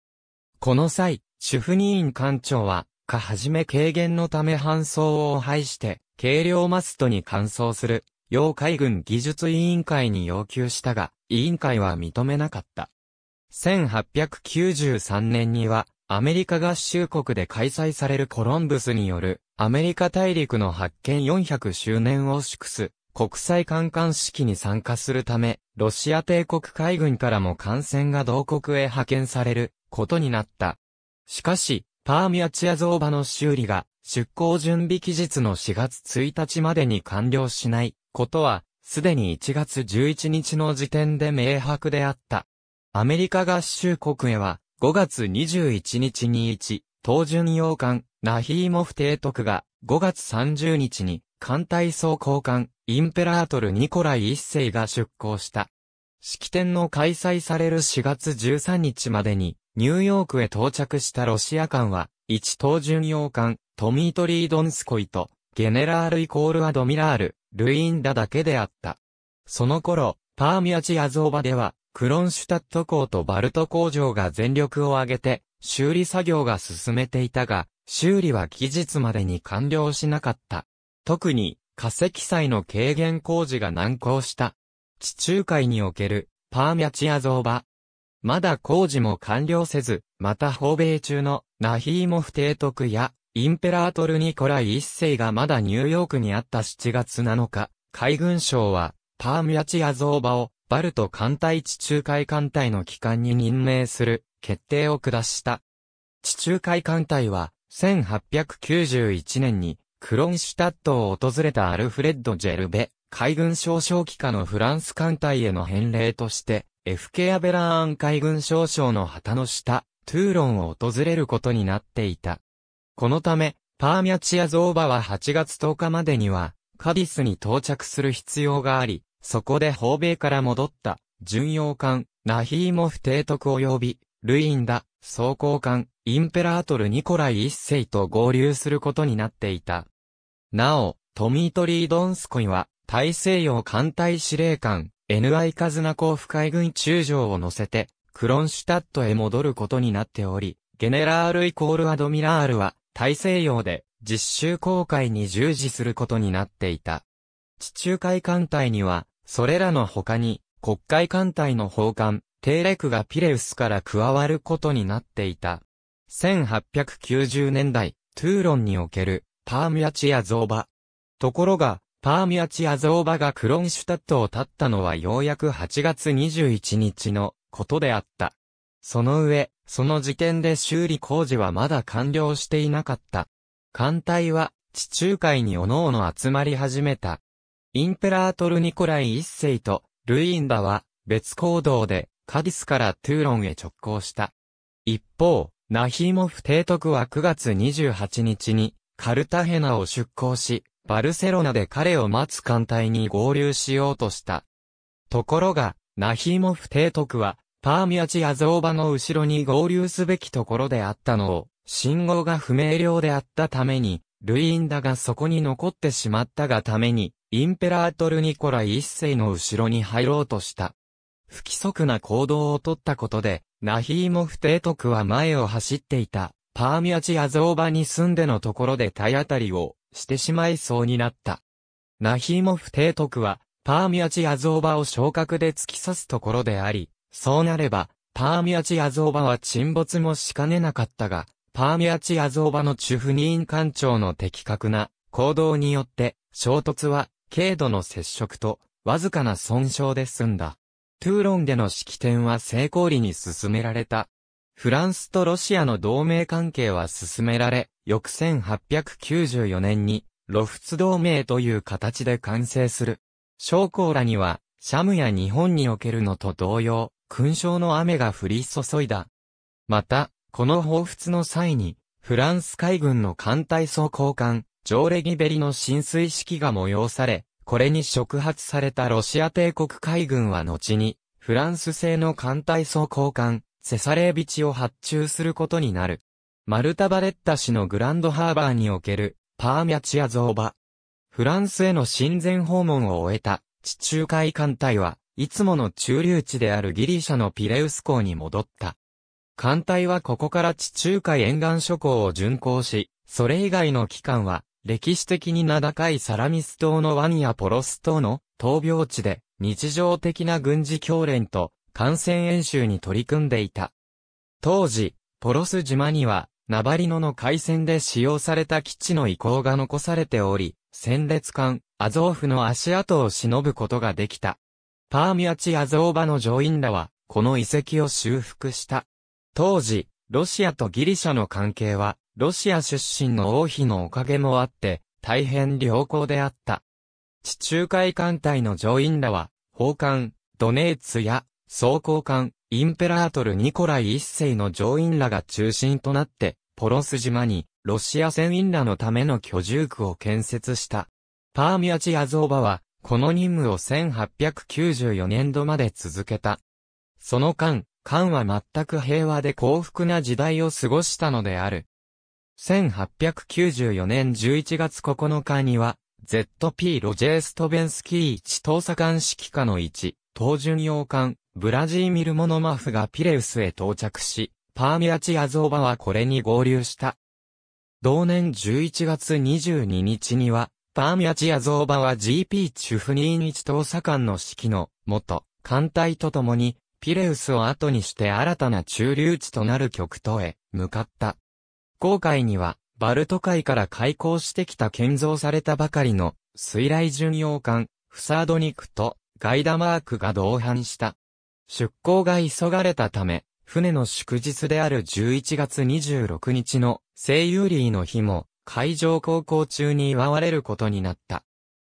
この際、主婦任員官長は、かはじめ軽減のため搬送を廃して、軽量マストに換装する、要海軍技術委員会に要求したが、委員会は認めなかった。1893年には、アメリカ合衆国で開催されるコロンブスによるアメリカ大陸の発見400周年を祝す国際観艦式に参加するため、ロシア帝国海軍からも艦船が同国へ派遣されることになった。しかし、パーミアチアゾーバの修理が出港準備期日の4月1日までに完了しないことは、すでに1月11日の時点で明白であった。アメリカ合衆国へは、5月21日に1、東巡洋艦、ナヒーモフ提督が、5月30日に、艦隊総交艦、インペラートル・ニコライ一世が出港した。式典の開催される4月13日までに、ニューヨークへ到着したロシア艦は、一東巡洋艦、トミートリードンスコイと、ゲネラールイコールアドミラール、ルインダだけであった。その頃、パーミアチアゾーバでは、クロンシュタット港とバルト工場が全力を挙げて、修理作業が進めていたが、修理は期日までに完了しなかった。特に、化石祭の軽減工事が難航した。地中海における、パーミャチア像場。まだ工事も完了せず、また訪米中のナヒーモフ提督や、インペラートルニコライ一世がまだニューヨークにあった7月7日、海軍省は、パーミャチア像場をバルト艦隊地中海艦隊の機関に任命する決定を下した。地中海艦隊は、1891年に、クロンシュタットを訪れたアルフレッド・ジェルベ、海軍少将機下のフランス艦隊への返礼として、FK アベラーン海軍少将の旗の下、トゥーロンを訪れることになっていた。このため、パーミャチアゾーバは8月10日までには、カディスに到着する必要があり、そこで訪米から戻った、巡洋艦、ナヒーモフ提督及び、ルインダ、装甲艦、インペラートルニコライ一世と合流することになっていた。なお、トミートリー・ドンスコイは、大西洋艦隊司令官、NI カズナコフ海軍中将を乗せて、クロンシュタットへ戻ることになっており、ゲネラールイコールアドミラールは、大西洋で実習航海に従事することになっていた。地中海艦隊には、それらの他に、国会艦隊の砲艦、テーレクがピレウスから加わることになっていた。1890年代、トゥーロンにおける、パーミアチアゾーバ。ところが、パーミアチアゾーバがクロンシュタットを立ったのはようやく8月21日のことであった。その上、その時点で修理工事はまだ完了していなかった。艦隊は地中海に各々集まり始めた。インペラートルニコライ一世とルインダは別行動でカディスからトゥーロンへ直行した。一方、ナヒーモフ提督は9月28日にカルタヘナを出港し、バルセロナで彼を待つ艦隊に合流しようとした。ところが、ナヒーモフ提督は、パーミアチアゾーバの後ろに合流すべきところであったのを、信号が不明瞭であったために、ルインダがそこに残ってしまったがために、インペラートルニコライ一世の後ろに入ろうとした。不規則な行動をとったことで、ナヒーモフ提督は前を走っていた、パーミアチアゾーバに住んでのところで体当たりをしてしまいそうになった。ナヒーモフ提督は、パーミアチアゾーバを昇格で突き刺すところであり、そうなれば、パーミアチアゾーバは沈没もしかねなかったが、パーミアチアゾーバのチュフニーン艦長の的確な行動によって、衝突は軽度の接触と、わずかな損傷で済んだ。トゥーロンでの式典は成功裏に進められた。フランスとロシアの同盟関係は進められ、翌1894年に、ロフツ同盟という形で完成する。将校らには、シャムや日本におけるのと同様、勲章の雨が降り注いだ。また、この放仏の際に、フランス海軍の艦隊総交換、上レギベリの浸水式が催され、これに触発されたロシア帝国海軍は後に、フランス製の艦隊装甲艦、セサレービチを発注することになる。マルタ・バレッタ氏のグランドハーバーにおける、パーミャチア像馬。フランスへの親善訪問を終えた、地中海艦隊は、いつもの駐留地であるギリシャのピレウス港に戻った。艦隊はここから地中海沿岸諸港を巡航し、それ以外の機関は歴史的に名高いサラミス島のワニアポロス島の闘病地で日常的な軍事教練と感染演習に取り組んでいた。当時、ポロス島にはナバリノの海戦で使用された基地の遺構が残されており、戦列艦アゾーフの足跡を忍ぶことができた。パーミアチアゾーバの乗員らは、この遺跡を修復した。当時、ロシアとギリシャの関係は、ロシア出身の王妃のおかげもあって、大変良好であった。地中海艦隊の乗員らは、砲艦、ドネーツや、装甲艦、インペラートル・ニコライ一世の乗員らが中心となって、ポロス島に、ロシア船員らのための居住区を建設した。パーミアチ・アゾーバは、この任務を1894年度まで続けた。その間、艦は全く平和で幸福な時代を過ごしたのである。1894年11月9日には、ZP ロジェーストベンスキー1投査艦指揮下の1、東巡洋艦、ブラジーミルモノマフがピレウスへ到着し、パーミアチアゾーバはこれに合流した。同年11月22日には、パーミアチアゾーバは GP チュフニーニチ投査官の指揮の元、艦隊とともに、ピレウスを後にして新たな駐留地となる極東へ向かった。航海には、バルト海から開港してきた建造されたばかりの、水雷巡洋艦、フサードニクと、ガイダマークが同伴した。出港が急がれたため、船の祝日である11月26日の、セイユーリーの日も、海上航行中に祝われることになった。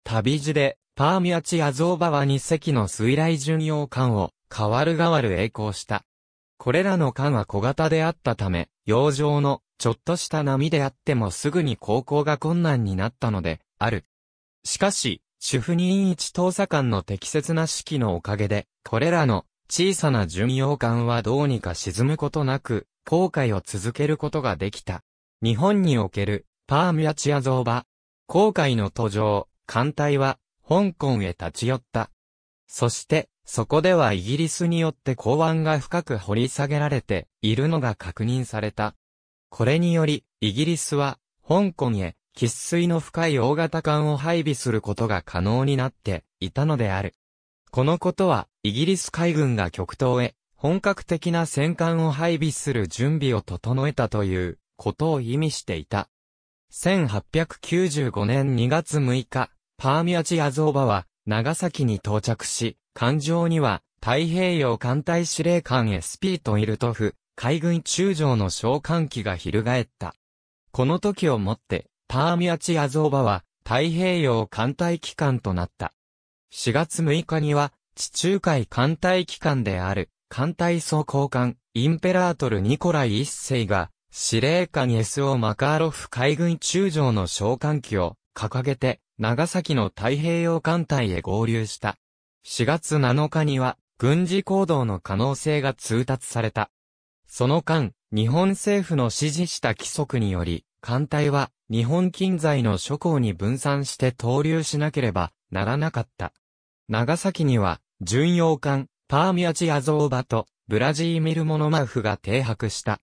旅路で、パーミアチアゾーバは2隻の水雷巡洋艦を、代わる代わる栄光した。これらの艦は小型であったため、洋上のちょっとした波であってもすぐに航行が困難になったので、ある。しかし、主婦任一投査官の適切な指揮のおかげで、これらの小さな巡洋艦はどうにか沈むことなく、航海を続けることができた。日本における、パームやチアゾ場。航海の途上、艦隊は、香港へ立ち寄った。そして、そこではイギリスによって港湾が深く掘り下げられているのが確認された。これにより、イギリスは、香港へ、喫水の深い大型艦を配備することが可能になっていたのである。このことは、イギリス海軍が極東へ、本格的な戦艦を配備する準備を整えたということを意味していた。1895年2月6日、パーミアチアゾーバは長崎に到着し、艦上には太平洋艦隊司令官ピートイルトフ、海軍中将の召喚機が翻った。この時をもって、パーミアチアゾーバは太平洋艦隊機関となった。4月6日には、地中海艦隊機関である、艦隊総交換、インペラートル・ニコライ一世が、司令官 S.O. マカーロフ海軍中将の召喚機を掲げて、長崎の太平洋艦隊へ合流した。4月7日には、軍事行動の可能性が通達された。その間、日本政府の指示した規則により、艦隊は日本近在の諸港に分散して投留しなければならなかった。長崎には、巡洋艦、パーミアチアゾーバと、ブラジーミルモノマフが停泊した。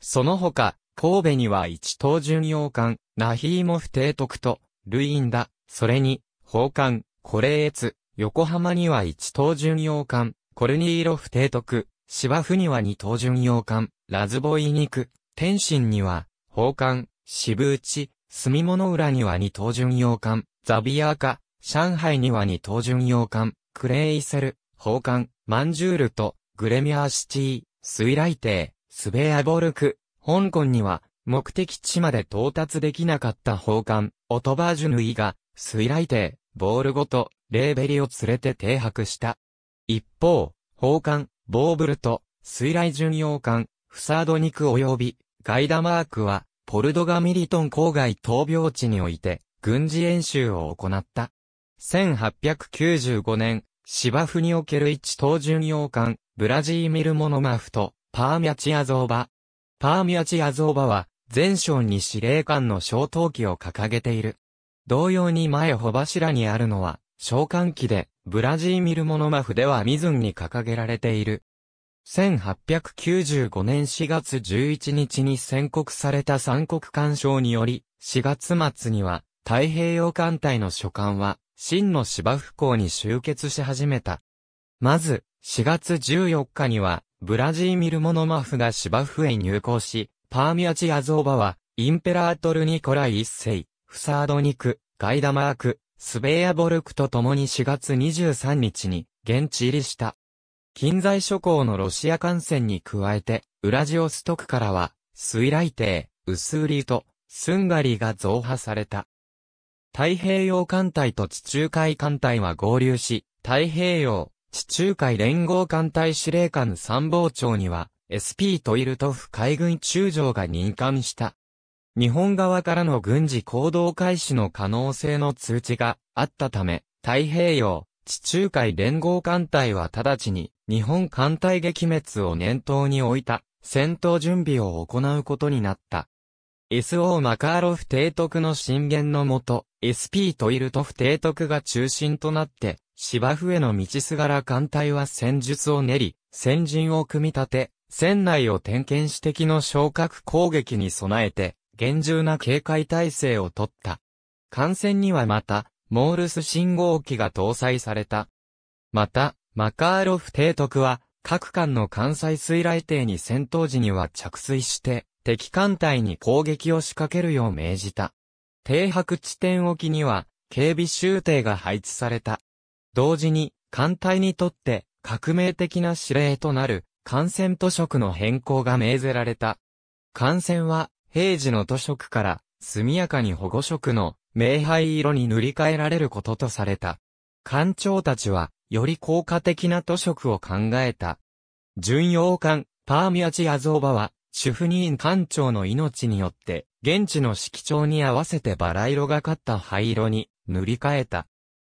その他、神戸には一等巡洋艦、ナヒーモフ提督と、ルインダ、それに、宝艦、コレエツ、横浜には一等巡洋艦、コルニーロフ提督、芝生には二等巡洋艦、ラズボイ肉、天津には、宝館、渋内、住物浦には二等巡洋艦、ザビアーカ、上海には二等巡洋艦、クレイセル、宝館、マンジュールと、グレミアーシティ、水雷艇、スベアボルク、香港には、目的地まで到達できなかった宝館、オトバージュヌイが、水雷艇、ボールごと、レーベリを連れて停泊した。一方、宝館、ボーブルト、水雷巡洋艦、フサードニク及び、ガイダマークは、ポルドガミリトン郊外闘病地において、軍事演習を行った。1895年、芝生における一等巡洋艦、ブラジーミル・モノマフと、パーミャチアゾーバ。パーミャチアゾーバは、全省に司令官の小闘機を掲げている。同様に前穂柱にあるのは、召喚期で、ブラジーミル・モノマフではミズンに掲げられている。1895年4月11日に宣告された三国干渉により、4月末には、太平洋艦隊の所管は、真の芝生港に集結し始めた。まず、4月14日には、ブラジーミル・モノマフが芝生へ入港し、パーミアチ・アゾーバは、インペラートル・ニコライ一世、フサードニク、ガイダマーク、スベーアボルクと共に4月23日に現地入りした。近在諸侯のロシア艦船に加えて、ウラジオストクからは、水雷艇、ウスーリーと、スンガリーが増派された。太平洋艦隊と地中海艦隊は合流し、太平洋、地中海連合艦隊司令官参謀長には、SP トイルトフ海軍中将が任官した。日本側からの軍事行動開始の可能性の通知があったため、太平洋、地中海連合艦隊は直ちに日本艦隊撃滅を念頭に置いた戦闘準備を行うことになった。SO マカーロフ提督の進言のもと、SP トイルトフ提督が中心となって、芝生への道すがら艦隊は戦術を練り、戦陣を組み立て、船内を点検指摘の昇格攻撃に備えて、厳重な警戒態勢をとった。艦船にはまた、モールス信号機が搭載された。また、マカーロフ提督は、各艦の艦載水雷艇に戦闘時には着水して、敵艦隊に攻撃を仕掛けるよう命じた。停泊地点沖には、警備集艇が配置された。同時に、艦隊にとって、革命的な指令となる、艦船図色の変更が命ぜられた。艦船は、平時の塗色から速やかに保護色の明灰色に塗り替えられることとされた。艦長たちは、より効果的な塗色を考えた。巡洋艦、パーミアチアゾーバは、主婦人艦長の命によって、現地の色調に合わせてバラ色がかった灰色に塗り替えた。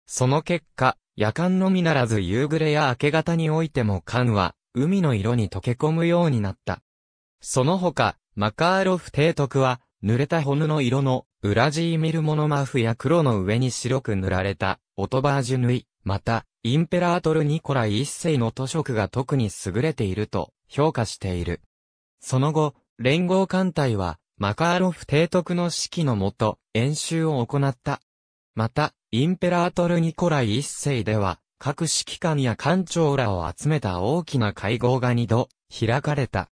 その結果、夜間のみならず夕暮れや明け方においても艦は、海の色に溶け込むようになった。その他、マカーロフ提督は、濡れたほの色の、ウラジーミルモノマフや黒の上に白く塗られた、オトバージュ縫い、また、インペラートルニコライ一世の図色が特に優れていると、評価している。その後、連合艦隊は、マカーロフ提督の指揮のもと、演習を行った。また、インペラートルニコライ一世では、各指揮官や艦長らを集めた大きな会合が二度、開かれた。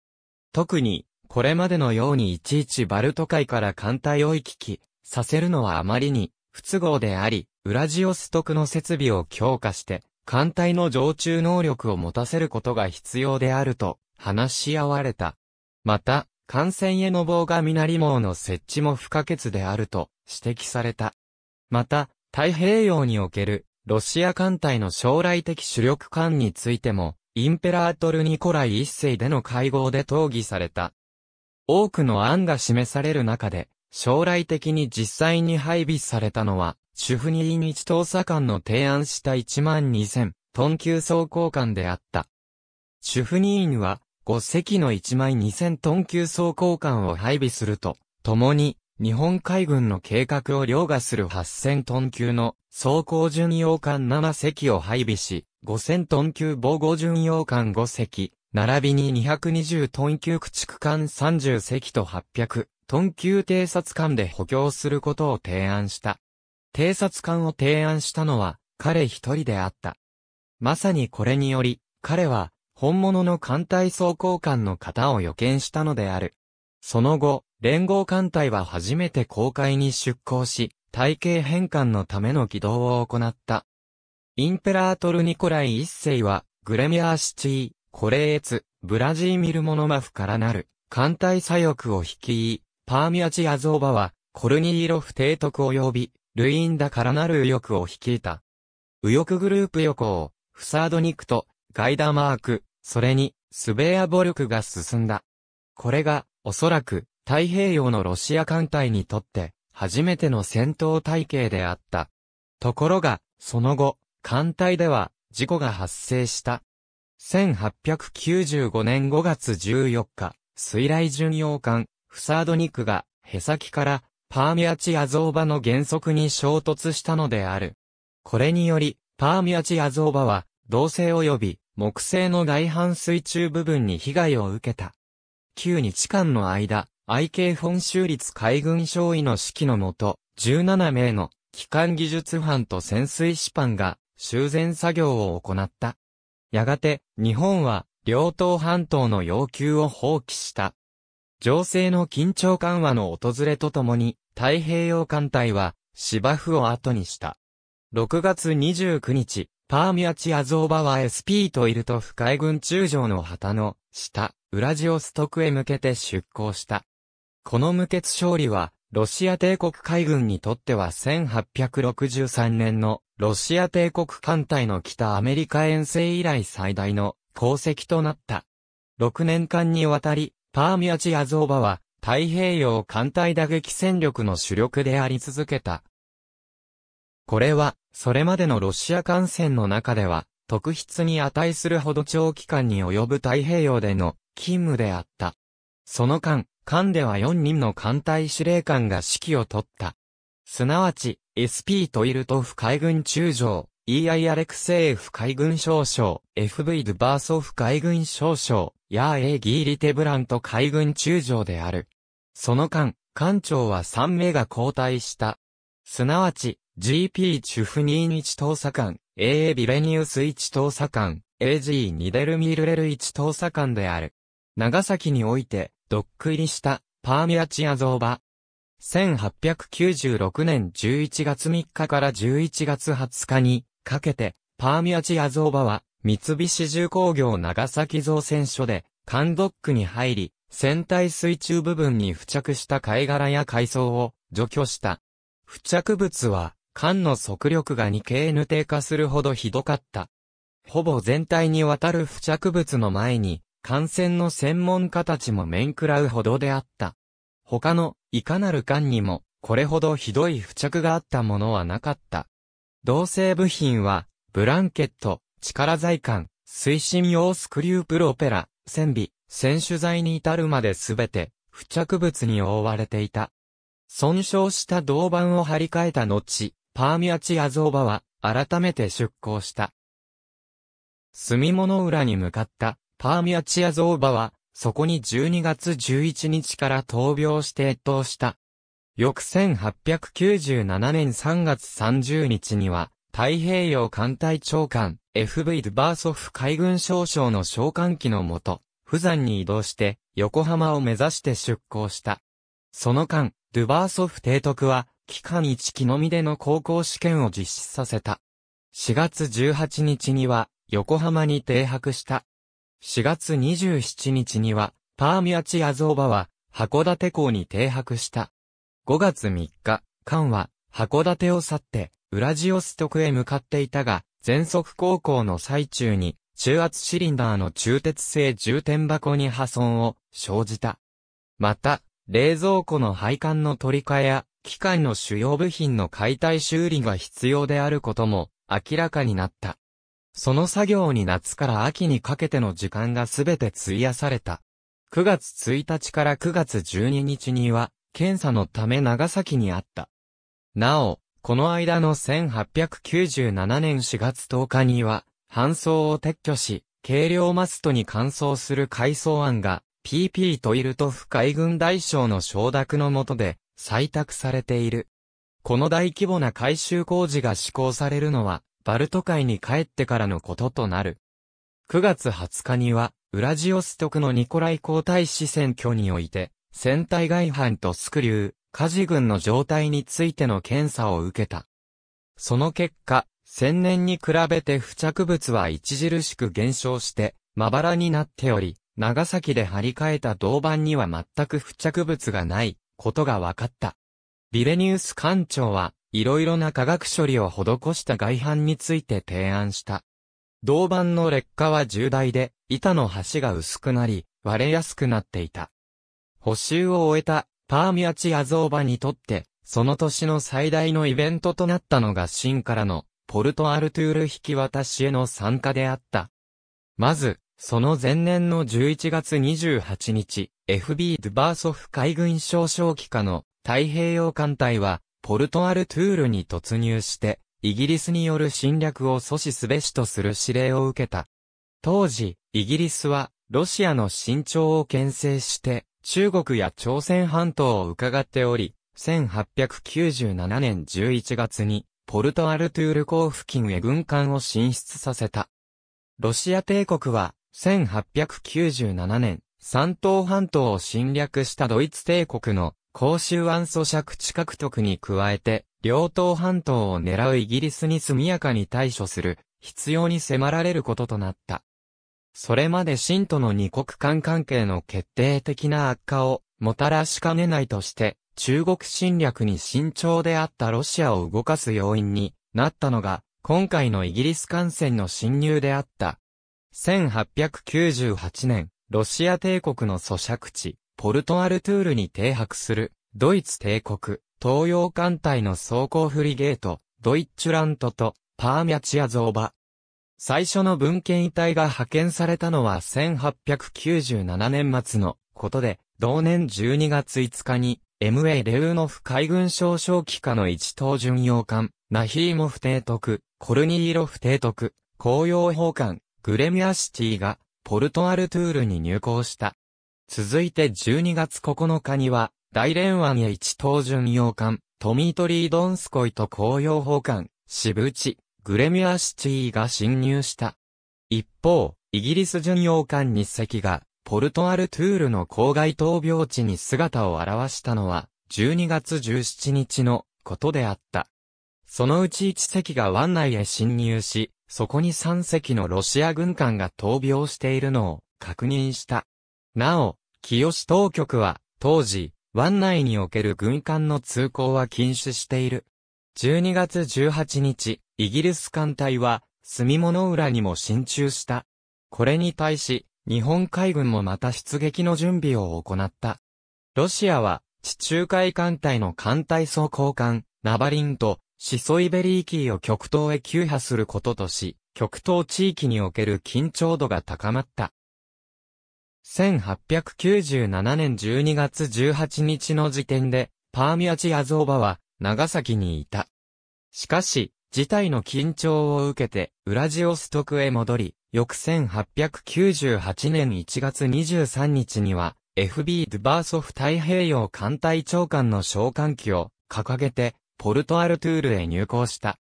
特に、これまでのようにいちいちバルト海から艦隊を行き来させるのはあまりに不都合であり、ウラジオストクの設備を強化して、艦隊の常駐能力を持たせることが必要であると話し合われた。また、艦船への防が南網の設置も不可欠であると指摘された。また、太平洋におけるロシア艦隊の将来的主力艦についても、インペラートル・ニコライ一世での会合で討議された。多くの案が示される中で、将来的に実際に配備されたのは、主婦に日調査官の提案した1万2000トン級装甲艦であった。主婦に院は、5隻の1万2000トン級装甲艦を配備すると、共に、日本海軍の計画を凌駕する8000トン級の装甲巡洋艦7隻を配備し、5000トン級防護巡洋艦5隻、並びに220トン級駆逐艦30隻と800トン級偵察艦で補強することを提案した。偵察艦を提案したのは彼一人であった。まさにこれにより、彼は本物の艦隊装甲艦の型を予見したのである。その後、連合艦隊は初めて公海に出港し、体系変換のための起動を行った。インペラートル・ニコライ一世は、グレミアーシチー、コレーツ、ブラジーミルモノマフからなる、艦隊左翼を率い、パーミアチアゾーバは、コルニーロフ提督及び、ルインダからなる右翼を率いた。右翼グループ横を、フサードニクと、ガイダマーク、それに、スベアボルクが進んだ。これが、おそらく、太平洋のロシア艦隊にとって、初めての戦闘体系であった。ところが、その後、艦隊では、事故が発生した。1895年5月14日、水雷巡洋艦、フサードニクが、へさきから、パーミアチアゾーバの原則に衝突したのである。これにより、パーミアチアゾーバは、同性及び木製の外反水中部分に被害を受けた。9日間の間、IK 本州立海軍将尉の指揮のもと、17名の機関技術班と潜水士班が修繕作業を行った。やがて、日本は、両党半島の要求を放棄した。情勢の緊張緩和の訪れとともに、太平洋艦隊は、芝生を後にした。6月29日、パーミアチアゾーバは SP とイルト深海軍中将の旗の下、ウラジオストクへ向けて出港した。この無血勝利は、ロシア帝国海軍にとっては1863年のロシア帝国艦隊の北アメリカ遠征以来最大の功績となった。6年間にわたり、パーミアチアゾーバは太平洋艦隊打撃戦力の主力であり続けた。これは、それまでのロシア艦船の中では、特筆に値するほど長期間に及ぶ太平洋での勤務であった。その間、艦では4人の艦隊司令官が指揮を取った。すなわち、SP トイルトフ海軍中将、EI アレクセーフ海軍少将、FV ドゥバーソフ海軍少将、ヤーエーギーリテブラント海軍中将である。その間、艦長は3名が交代した。すなわち、GP チュフニーン1投査官、AA ビレニウス1投査官、AG ニデルミルレル1投査官である。長崎において、ドック入りしたパーミアチア像馬。1896年11月3日から11月20日にかけて、パーミアチア像馬は三菱重工業長崎造船所で、缶ドックに入り、船体水中部分に付着した貝殻や海藻を除去した。付着物は、缶の速力が 2KN 低下するほどひどかった。ほぼ全体にわたる付着物の前に、感染の専門家たちも面食らうほどであった。他の、いかなる間にも、これほどひどい付着があったものはなかった。同性部品は、ブランケット、力材管、推進用スクリュープロペラ、船尾、選手材に至るまで全て、付着物に覆われていた。損傷した銅板を張り替えた後、パーミアチアゾーバは、改めて出港した。住物裏に向かった。パーミアチアゾーバは、そこに12月11日から闘病して越冬した。翌1897年3月30日には、太平洋艦隊長官、FV ドバーソフ海軍少将の召喚機のもと、富山に移動して、横浜を目指して出港した。その間、ドゥバーソフ提督は、期間1期のみでの高校試験を実施させた。4月18日には、横浜に停泊した。4月27日には、パーミアチアゾーバは、函館港に停泊した。5月3日、艦は、函館を去って、ウラジオストクへ向かっていたが、全速航行の最中に、中圧シリンダーの中鉄製充填箱に破損を生じた。また、冷蔵庫の配管の取り替えや、機械の主要部品の解体修理が必要であることも明らかになった。その作業に夏から秋にかけての時間がすべて費やされた。9月1日から9月12日には、検査のため長崎にあった。なお、この間の1897年4月10日には、搬送を撤去し、軽量マストに乾燥する改装案が、PP とイルトフ海軍大将の承諾の下で、採択されている。この大規模な改修工事が施行されるのは、バルト海に帰ってからのこととなる。9月20日には、ウラジオストクのニコライ皇太子選挙において、船体外反とスクリュー、火事軍の状態についての検査を受けた。その結果、千年に比べて付着物は著しく減少して、まばらになっており、長崎で張り替えた銅板には全く付着物がないことが分かった。ビレニウス艦長は、いろいろな化学処理を施した外反について提案した。銅板の劣化は重大で、板の端が薄くなり、割れやすくなっていた。補修を終えたパーミアチアゾーバにとって、その年の最大のイベントとなったのが新からのポルトアルトゥール引き渡しへの参加であった。まず、その前年の11月28日、FB ドゥバーソフ海軍少将機下の太平洋艦隊はポルトアルトゥールに突入して、イギリスによる侵略を阻止すべしとする指令を受けた。当時、イギリスは、ロシアの伸長を牽制して、中国や朝鮮半島を伺っており、1897年11月に、ポルトアルトゥール港付近へ軍艦を進出させた。ロシア帝国は、1897年、山東半島を侵略したドイツ帝国の甲州湾咀借地獲得に加えて、両島半島を狙うイギリスに速やかに対処する、必要に迫られることとなった。それまで信徒の二国間関係の決定的な悪化をもたらしかねないとして、中国侵略に慎重であったロシアを動かす要因になったのが、今回のイギリス艦船の侵入であった。1898年、ロシア帝国の租借地、ポルトアルトゥールに停泊する、ドイツ帝国、東洋艦隊の装甲フリゲート、ドイッチュラントと、パーミャチアゾーバ。最初の文献遺体が派遣されたのは1897年末のことで、同年12月5日に、MA レウノフ海軍少将機下の一等巡洋艦、ナヒーモフ提督、コルニーロフ提督、紅葉砲艦、グレミアシティが、ポルトアルトゥールに入港した。続いて12月9日には、大連湾へ一等巡洋艦、トミートリードンスコイと紅葉砲艦、シブチ、グレミュアシチーが侵入した。一方、イギリス巡洋艦2隻が、ポルトアルトゥールの郊外闘病地に姿を現したのは、12月17日のことであった。そのうち1隻が湾内へ侵入し、そこに3隻のロシア軍艦が闘病しているのを確認した。なお、清当局は、当時、湾内における軍艦の通行は禁止している。12月18日、イギリス艦隊は、住物浦にも進駐した。これに対し、日本海軍もまた出撃の準備を行った。ロシアは、地中海艦隊の艦隊総交艦、ナバリンと、シソイベリーキーを極東へ急破することとし、極東地域における緊張度が高まった。1897年12月18日の時点で、パーミアチアゾーバは、長崎にいた。しかし、事態の緊張を受けて、ウラジオストクへ戻り、翌1898年1月23日には、FB ドゥバーソフ太平洋艦隊長官の召喚機を掲げて、ポルトアルトゥールへ入港した。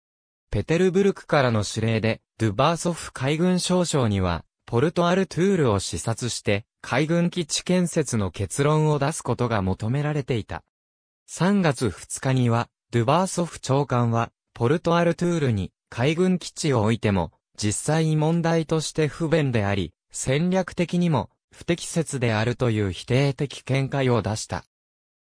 ペテルブルクからの指令で、ドゥバーソフ海軍少将には、ポルトアルトゥールを視察して、海軍基地建設の結論を出すことが求められていた。3月2日には、ドゥバーソフ長官は、ポルトアルトゥールに海軍基地を置いても、実際問題として不便であり、戦略的にも不適切であるという否定的見解を出した。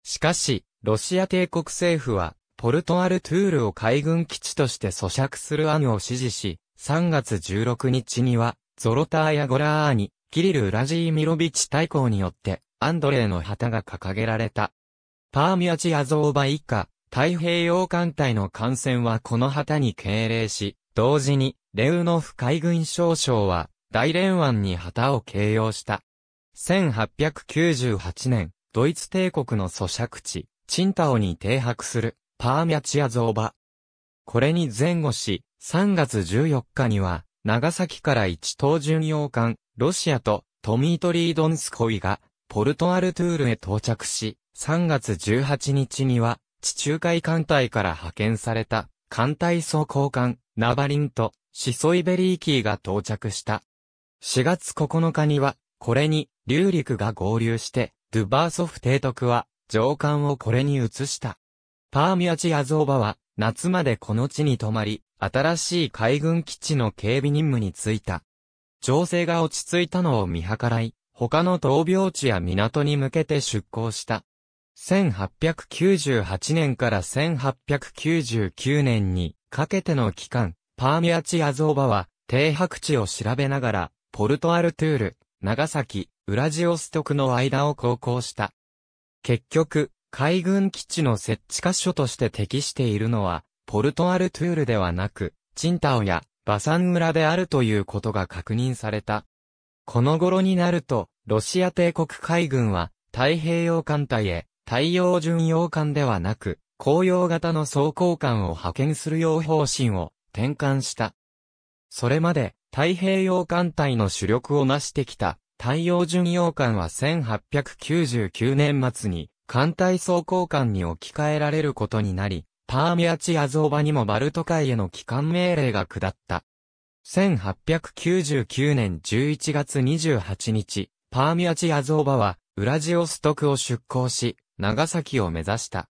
しかし、ロシア帝国政府は、ポルトアルトゥールを海軍基地として咀嚼する案を支持し、3月16日には、ゾロターやゴラーニ、キリル・ラジーミロビッチ大公によって、アンドレーの旗が掲げられた。パーミアチアゾーバ一家、太平洋艦隊の艦船はこの旗に敬礼し、同時に、レウノフ海軍少将は、大連湾に旗を掲揚した。1898年、ドイツ帝国の咀嚼地、チンタオに停泊する、パーミャチアゾーバ。これに前後し、3月14日には、長崎から一等巡洋艦、ロシアとトミートリードンスコイが、ポルトアルトゥールへ到着し、3月18日には、地中海艦隊から派遣された、艦隊総甲艦、ナバリンと、シソイベリーキーが到着した。4月9日には、これに、龍陸が合流して、ドゥバーソフ提督は、上官をこれに移した。パーミアチアゾーバは、夏までこの地に泊まり、新しい海軍基地の警備任務に就いた。情勢が落ち着いたのを見計らい、他の闘病地や港に向けて出港した。1898年から1899年にかけての期間、パーミアチアゾーバは、停泊地を調べながら、ポルトアルトゥール、長崎、ウラジオストクの間を航行した。結局、海軍基地の設置箇所として適しているのは、ポルトアルトゥールではなく、チンタオやバサン村であるということが確認された。この頃になると、ロシア帝国海軍は太平洋艦隊へ太陽巡洋艦ではなく、紅葉型の装甲艦を派遣するよう方針を転換した。それまで太平洋艦隊の主力を成してきた太陽巡洋艦は1899年末に艦隊装甲艦に置き換えられることになり、パーミアチアゾーバにもバルト海への帰還命令が下った。1899年11月28日、パーミアチアゾーバは、ウラジオストクを出港し、長崎を目指した。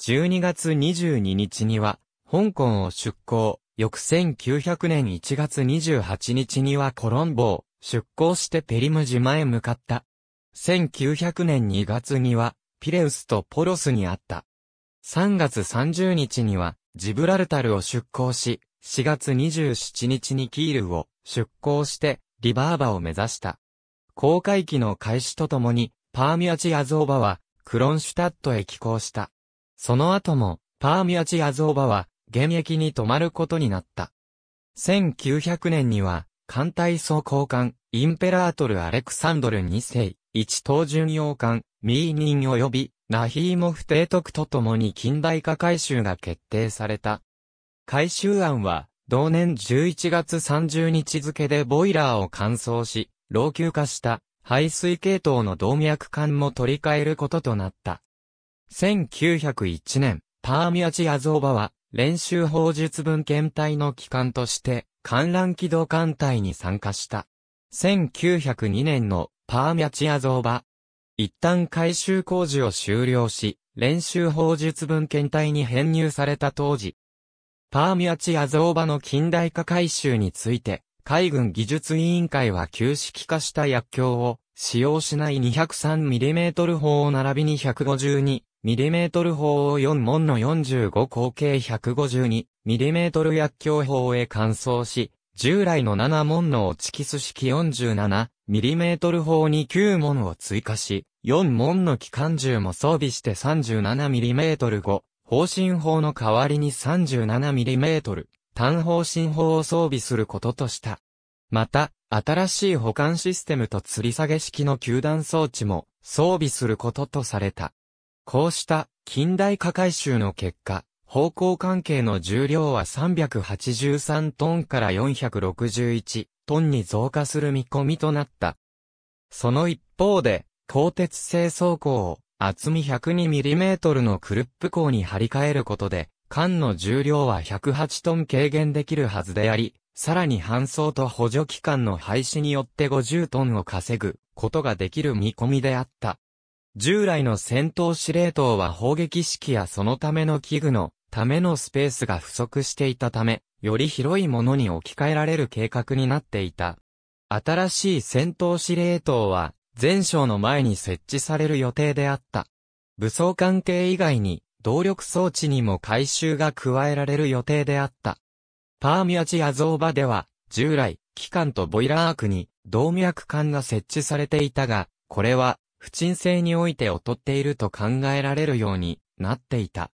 12月22日には、香港を出港、翌1900年1月28日にはコロンボを出港してペリム島へ向かった。1900年2月には、ピレウスとポロスにあった。3月30日には、ジブラルタルを出港し、4月27日にキールを出港して、リバーバを目指した。航海機の開始とともに、パーミアチアゾーバは、クロンシュタットへ寄港した。その後も、パーミアチアゾーバは、現役に泊まることになった。1900年には、艦隊総交換、インペラートル・アレクサンドル2世、一等巡洋艦、ミーニン及び、ナヒーモフ提督とともに近代化改修が決定された。改修案は、同年11月30日付でボイラーを乾燥し、老朽化した排水系統の動脈管も取り替えることとなった。1901年、パーミアチアゾーバは、練習法術文献隊の機関として、観覧機動艦隊に参加した。1902年のパーミアチアゾーバ、一旦改修工事を終了し、練習法術文献体に編入された当時、パーミアチアゾーバの近代化改修について、海軍技術委員会は旧式化した薬莢を使用しない 203mm 砲を並びに 152mm 砲を4門の45口径 152mm 薬莢砲へ換装し、従来の7門の落ちキス式47ミリメートル砲に9門を追加し、4門の機関銃も装備して37ミリメートル後、方針砲の代わりに37ミリメートル、単方針砲を装備することとした。また、新しい保管システムと吊り下げ式の球団装置も装備することとされた。こうした近代化改修の結果、方向関係の重量は383トンから461トンに増加する見込みとなった。その一方で、鋼鉄製装甲を厚み 102mm のクルップ鋼に張り替えることで、缶の重量は108トン軽減できるはずであり、さらに搬送と補助機関の廃止によって50トンを稼ぐことができる見込みであった。従来の戦闘司令塔は砲撃式やそのための器具のためのスペースが不足していたため、より広いものに置き換えられる計画になっていた。新しい戦闘司令塔は、前哨の前に設置される予定であった。武装関係以外に、動力装置にも改修が加えられる予定であった。パーミュアチアゾーバでは、従来、機関とボイラー区に、動脈管が設置されていたが、これは、不沈性において劣っていると考えられるようになっていた。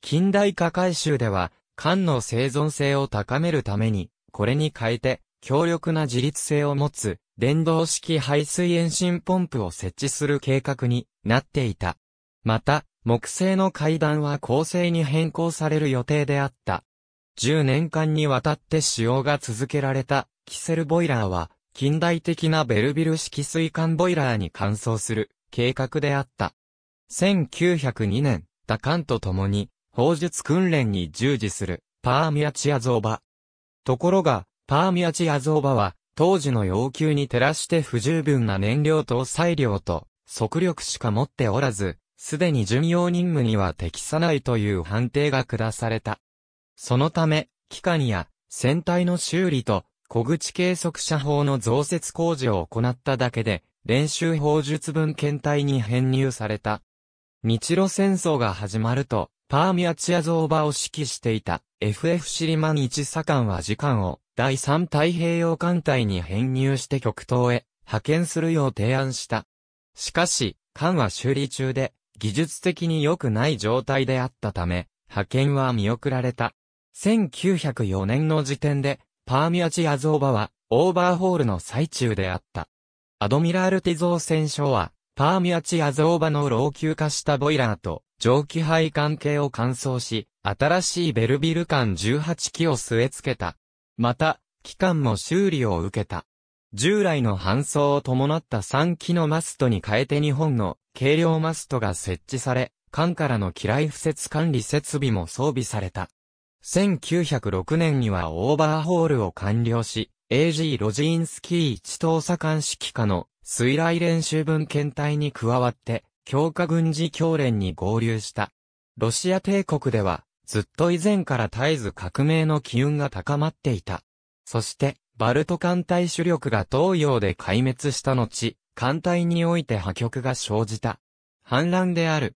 近代化改修では、缶の生存性を高めるために、これに変えて、強力な自立性を持つ、電動式排水遠心ポンプを設置する計画になっていた。また、木製の階段は構成に変更される予定であった。10年間にわたって使用が続けられたキセルボイラーは近代的なベルビル式水管ボイラーに換装する計画であった。1902年、打艦と共に砲術訓練に従事する、パーミアチアゾーバ。ところが、パーミアチアゾーバは、当時の要求に照らして不十分な燃料搭載量と、速力しか持っておらず、すでに巡洋任務には適さないという判定が下された。そのため、機関や、船体の修理と、小口計測車法の増設工事を行っただけで、練習砲術分検体に編入された。日露戦争が始まると、パーミアチアゾーバを指揮していた FF シリマン一左官は時間を第三太平洋艦隊に編入して極東へ派遣するよう提案した。しかし、艦は修理中で技術的に良くない状態であったため、派遣は見送られた。1904年の時点で、パーミアチアゾーバはオーバーホールの最中であった。アドミラルティゾー戦所は、パーミアチアゾーバの老朽化したボイラーと、蒸気配管系を乾燥し、新しいベルビル間18機を据え付けた。また、機関も修理を受けた。従来の搬送を伴った3機のマストに変えて日本の軽量マストが設置され、艦からの機雷敷設管理設備も装備された。1906年にはオーバーホールを完了し、AG ロジンスキー一等左艦指揮下の水雷練習分検体に加わって、強化軍事教連に合流した。ロシア帝国では、ずっと以前から絶えず革命の機運が高まっていた。そして、バルト艦隊主力が東洋で壊滅した後、艦隊において破局が生じた。反乱である。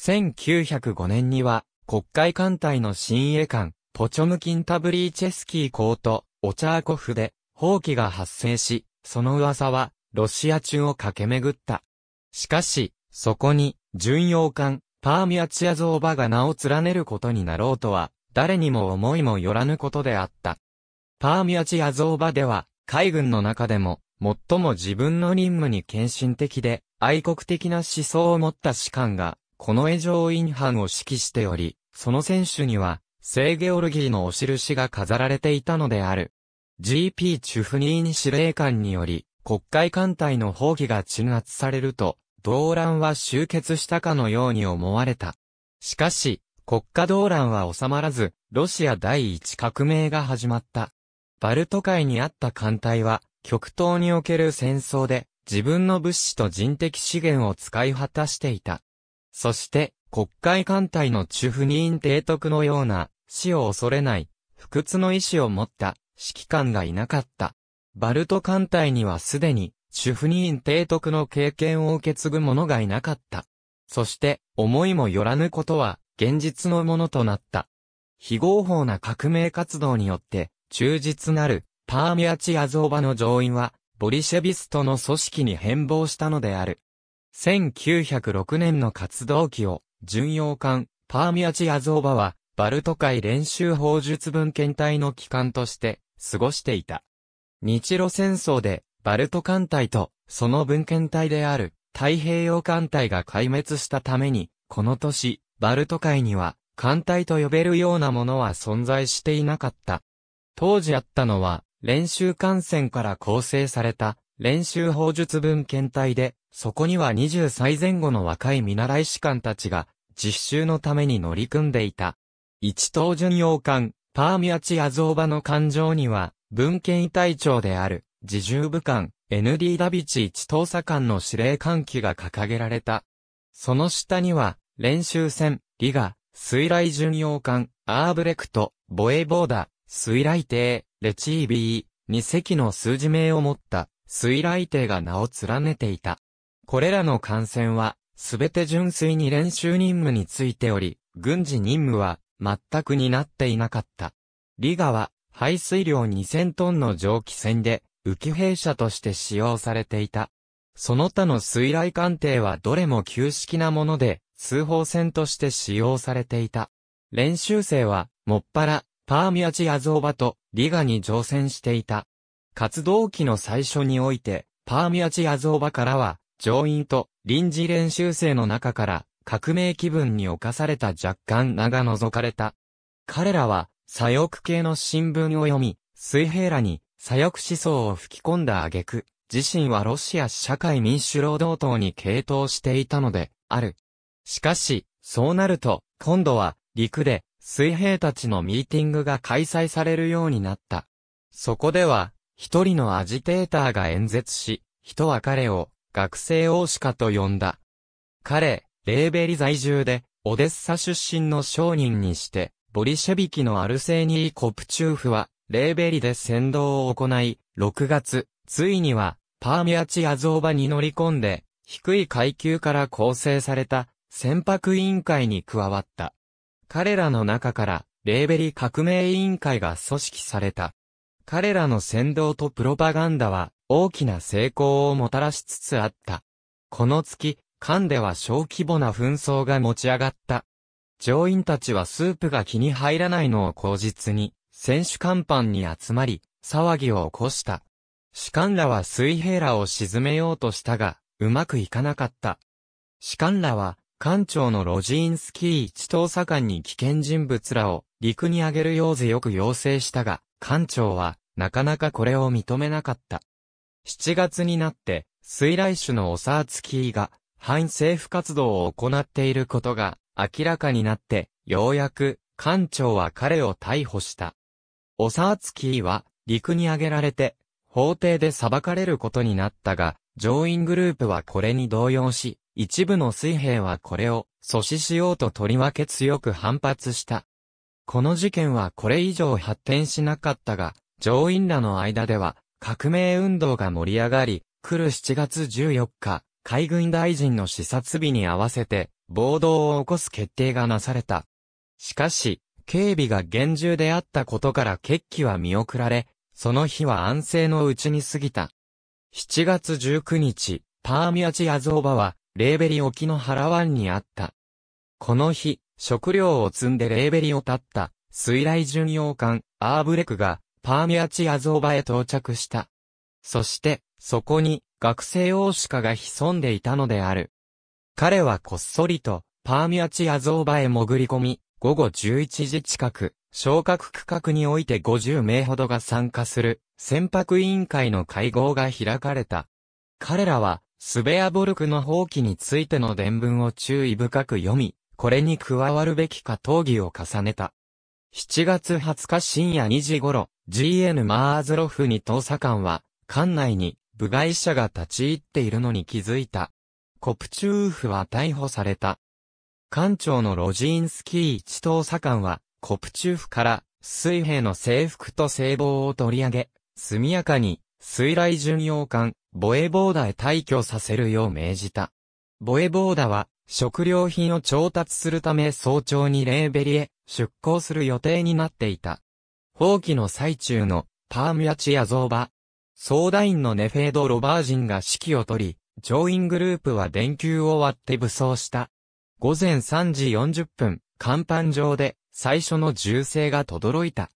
1905年には、国会艦隊の新鋭艦、ポチョムキンタブリーチェスキー港と、オチャーコフで、放棄が発生し、その噂は、ロシア中を駆け巡った。しかし、そこに、巡洋艦、パーミアチアゾーバが名を連ねることになろうとは、誰にも思いもよらぬことであった。パーミアチアゾーバでは、海軍の中でも、最も自分の任務に献身的で、愛国的な思想を持った士官が、この絵上院班を指揮しており、その選手には、聖ゲオルギーのお印が飾られていたのである。GP チュフニーニ司令官により、国会艦隊の放棄が鎮圧されると、動乱は終結したかのように思われた。しかし、国家動乱は収まらず、ロシア第一革命が始まった。バルト海にあった艦隊は、極東における戦争で、自分の物資と人的資源を使い果たしていた。そして、国会艦隊の中不任提督のような、死を恐れない、不屈の意志を持った、指揮官がいなかった。バルト艦隊にはすでに、主婦人提督の経験を受け継ぐ者がいなかった。そして、思いもよらぬことは、現実のものとなった。非合法な革命活動によって、忠実なる、パーミアチアゾーバの上院は、ボリシェビストの組織に変貌したのである。1906年の活動期を、巡洋艦、パーミアチアゾーバは、バルト海練習法術文献隊の機関として、過ごしていた。日露戦争で、バルト艦隊と、その文献隊である、太平洋艦隊が壊滅したために、この年、バルト海には、艦隊と呼べるようなものは存在していなかった。当時あったのは、練習艦船から構成された、練習法術文献隊で、そこには20歳前後の若い見習い士官たちが、実習のために乗り組んでいた。一等巡洋艦、パーミアチアゾーバの艦上には、文献隊長である、自重部官、ND ダビチ一投査官の司令官旗が掲げられた。その下には、練習船、リガ、水雷巡洋艦、アーブレクト、ボエボーダ、水雷艇、レチービー、2隻の数字名を持った水雷艇が名を連ねていた。これらの艦船は、すべて純粋に練習任務についており、軍事任務は全く担っていなかった。リガは、排水量2000トンの蒸気船で、浮兵車として使用されていた。その他の水雷艦艇はどれも旧式なもので、通報船として使用されていた。練習生は、もっぱら、パーミアチアゾーバとリガに乗船していた。活動期の最初において、パーミアチアゾーバからは、乗員と臨時練習生の中から、革命気分に侵された若干名が除かれた。彼らは、左翼系の新聞を読み、水平らに左翼思想を吹き込んだ挙句、自身はロシア社会民主労働党に傾倒していたので、ある。しかし、そうなると、今度は、陸で、水兵たちのミーティングが開催されるようになった。そこでは、一人のアジテーターが演説し、人は彼を、学生王子家と呼んだ。彼、レーベリ在住で、オデッサ出身の商人にして、ボリシェビキのアルセーニー・コプチューフは、レーベリで先導を行い、6月、ついには、パーミアチアゾーバに乗り込んで、低い階級から構成された、船舶委員会に加わった。彼らの中から、レーベリ革命委員会が組織された。彼らの先導とプロパガンダは、大きな成功をもたらしつつあった。この月、艦では小規模な紛争が持ち上がった。乗員たちはスープが気に入らないのを口実に、選手甲板に集まり、騒ぎを起こした。士官らは水平らを沈めようとしたが、うまくいかなかった。士官らは、艦長のロジーンスキー一等左官に危険人物らを陸に上げるよう強く要請したが、艦長は、なかなかこれを認めなかった。7月になって、水来種のオサーツキーが、反政府活動を行っていることが明らかになって、ようやく、艦長は彼を逮捕した。オサーツキーは、陸に上げられて、法廷で裁かれることになったが、上院グループはこれに動揺し、一部の水兵はこれを阻止しようととりわけ強く反発した。この事件はこれ以上発展しなかったが、上院らの間では、革命運動が盛り上がり、来る7月14日、海軍大臣の視察日に合わせて、暴動を起こす決定がなされた。しかし、警備が厳重であったことから決起は見送られ、その日は安静のうちに過ぎた。7月19日、パーミアチアゾーバは、レーベリ沖の原湾にあった。この日、食料を積んでレーベリを立った、水雷巡洋艦、アーブレクが、パーミアチアゾーバへ到着した。そして、そこに、学生王子家が潜んでいたのである。彼はこっそりと、パーミアチアゾーバへ潜り込み、午後11時近く、昇格区画において50名ほどが参加する、船舶委員会の会合が開かれた。彼らは、スベアボルクの放棄についての伝聞を注意深く読み、これに加わるべきか討議を重ねた。7月20日深夜2時頃、GN マーズロフに投査官は、館内に部外者が立ち入っているのに気づいた。コプチューフは逮捕された。艦長のロジーンスキー一等佐官は、コプチューフから水兵の制服と制帽を取り上げ、速やかに水雷巡洋艦、ボエボーダへ退去させるよう命じた。ボエボーダは食料品を調達するため早朝にレーベリへ出港する予定になっていた。放棄の最中のパームヤチヤゾーバ、ソーダインのネフェード・ロバージンが指揮を取り、乗員グループは電球を割って武装した。午前3時40分、甲板上で最初の銃声が轟いた。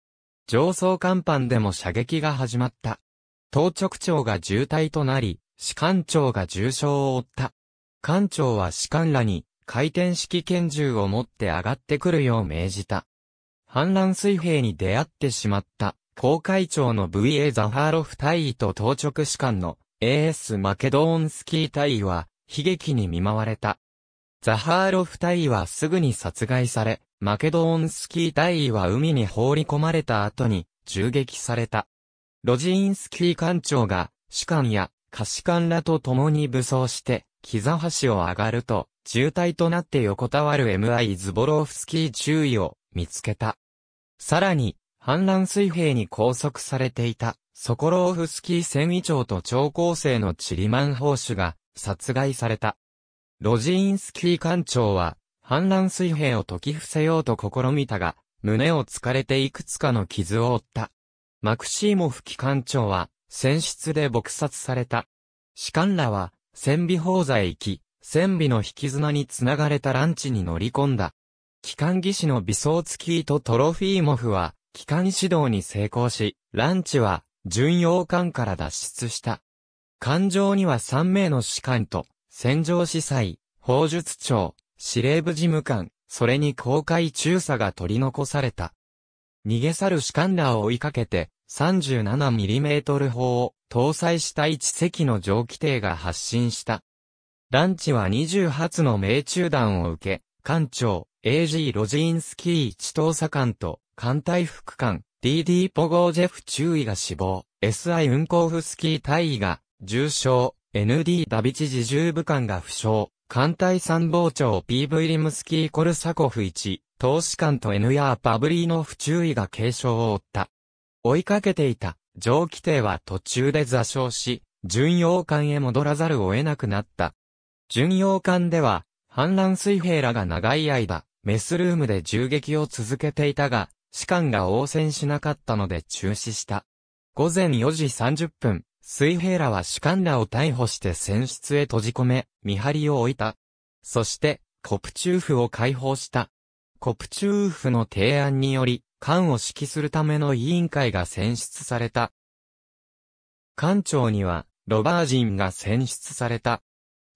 上層甲板でも射撃が始まった。当直長が重体となり、士官長が重傷を負った。官長は士官らに回転式拳銃を持って上がってくるよう命じた。反乱水平に出会ってしまった、公会長の VA ザハーロフ大尉と当直士官の AS マケドーンスキー大尉は悲劇に見舞われた。ザハーロフ大尉はすぐに殺害され、マケドーンスキー大尉は海に放り込まれた後に銃撃された。ロジーンスキー艦長が士官や下士官らと共に武装して、膝橋を上がると、渋滞となって横たわる MI ズボロフスキー中尉を見つけた。さらに、反乱水平に拘束されていた、ソコロフスキー戦尉長と長高生のチリマン砲手が殺害された。ロジーンスキー艦長は、反乱水平を解き伏せようと試みたが、胸を突かれていくつかの傷を負った。マクシーモフ機関長は、戦室で撲殺された。士官らは、戦備砲座へ行き、戦備の引き綱につながれたランチに乗り込んだ。機関技師のビソーツキーとトロフィーモフは、機関指導に成功し、ランチは、巡洋艦から脱出した。艦上には3名の士官と、戦場司祭、法術長、司令部事務官、それに公開中佐が取り残された。逃げ去るシカンーを追いかけて、37mm 砲を搭載した一隻の蒸気艇が発進した。ランチは20発の命中弾を受け、艦長、AG ロジーンスキー一等佐官と、艦隊副官、DD ポゴージェフ中尉が死亡、SI 運行フスキー大尉が重傷、ND ダビチ自重部官が負傷、艦隊参謀長 PV リムスキー・コルサコフ1、投資官と N ヤー・パブリーの不注意が軽傷を負った。追いかけていた、上機艇は途中で座礁し、巡洋艦へ戻らざるを得なくなった。巡洋艦では、反乱水兵らが長い間、メスルームで銃撃を続けていたが、士官が応戦しなかったので中止した。午前4時30分、水平らは主官らを逮捕して船室へ閉じ込め、見張りを置いた。そして、コプチューフを解放した。コプチューフの提案により、艦を指揮するための委員会が選出された。艦長には、ロバージンが選出された。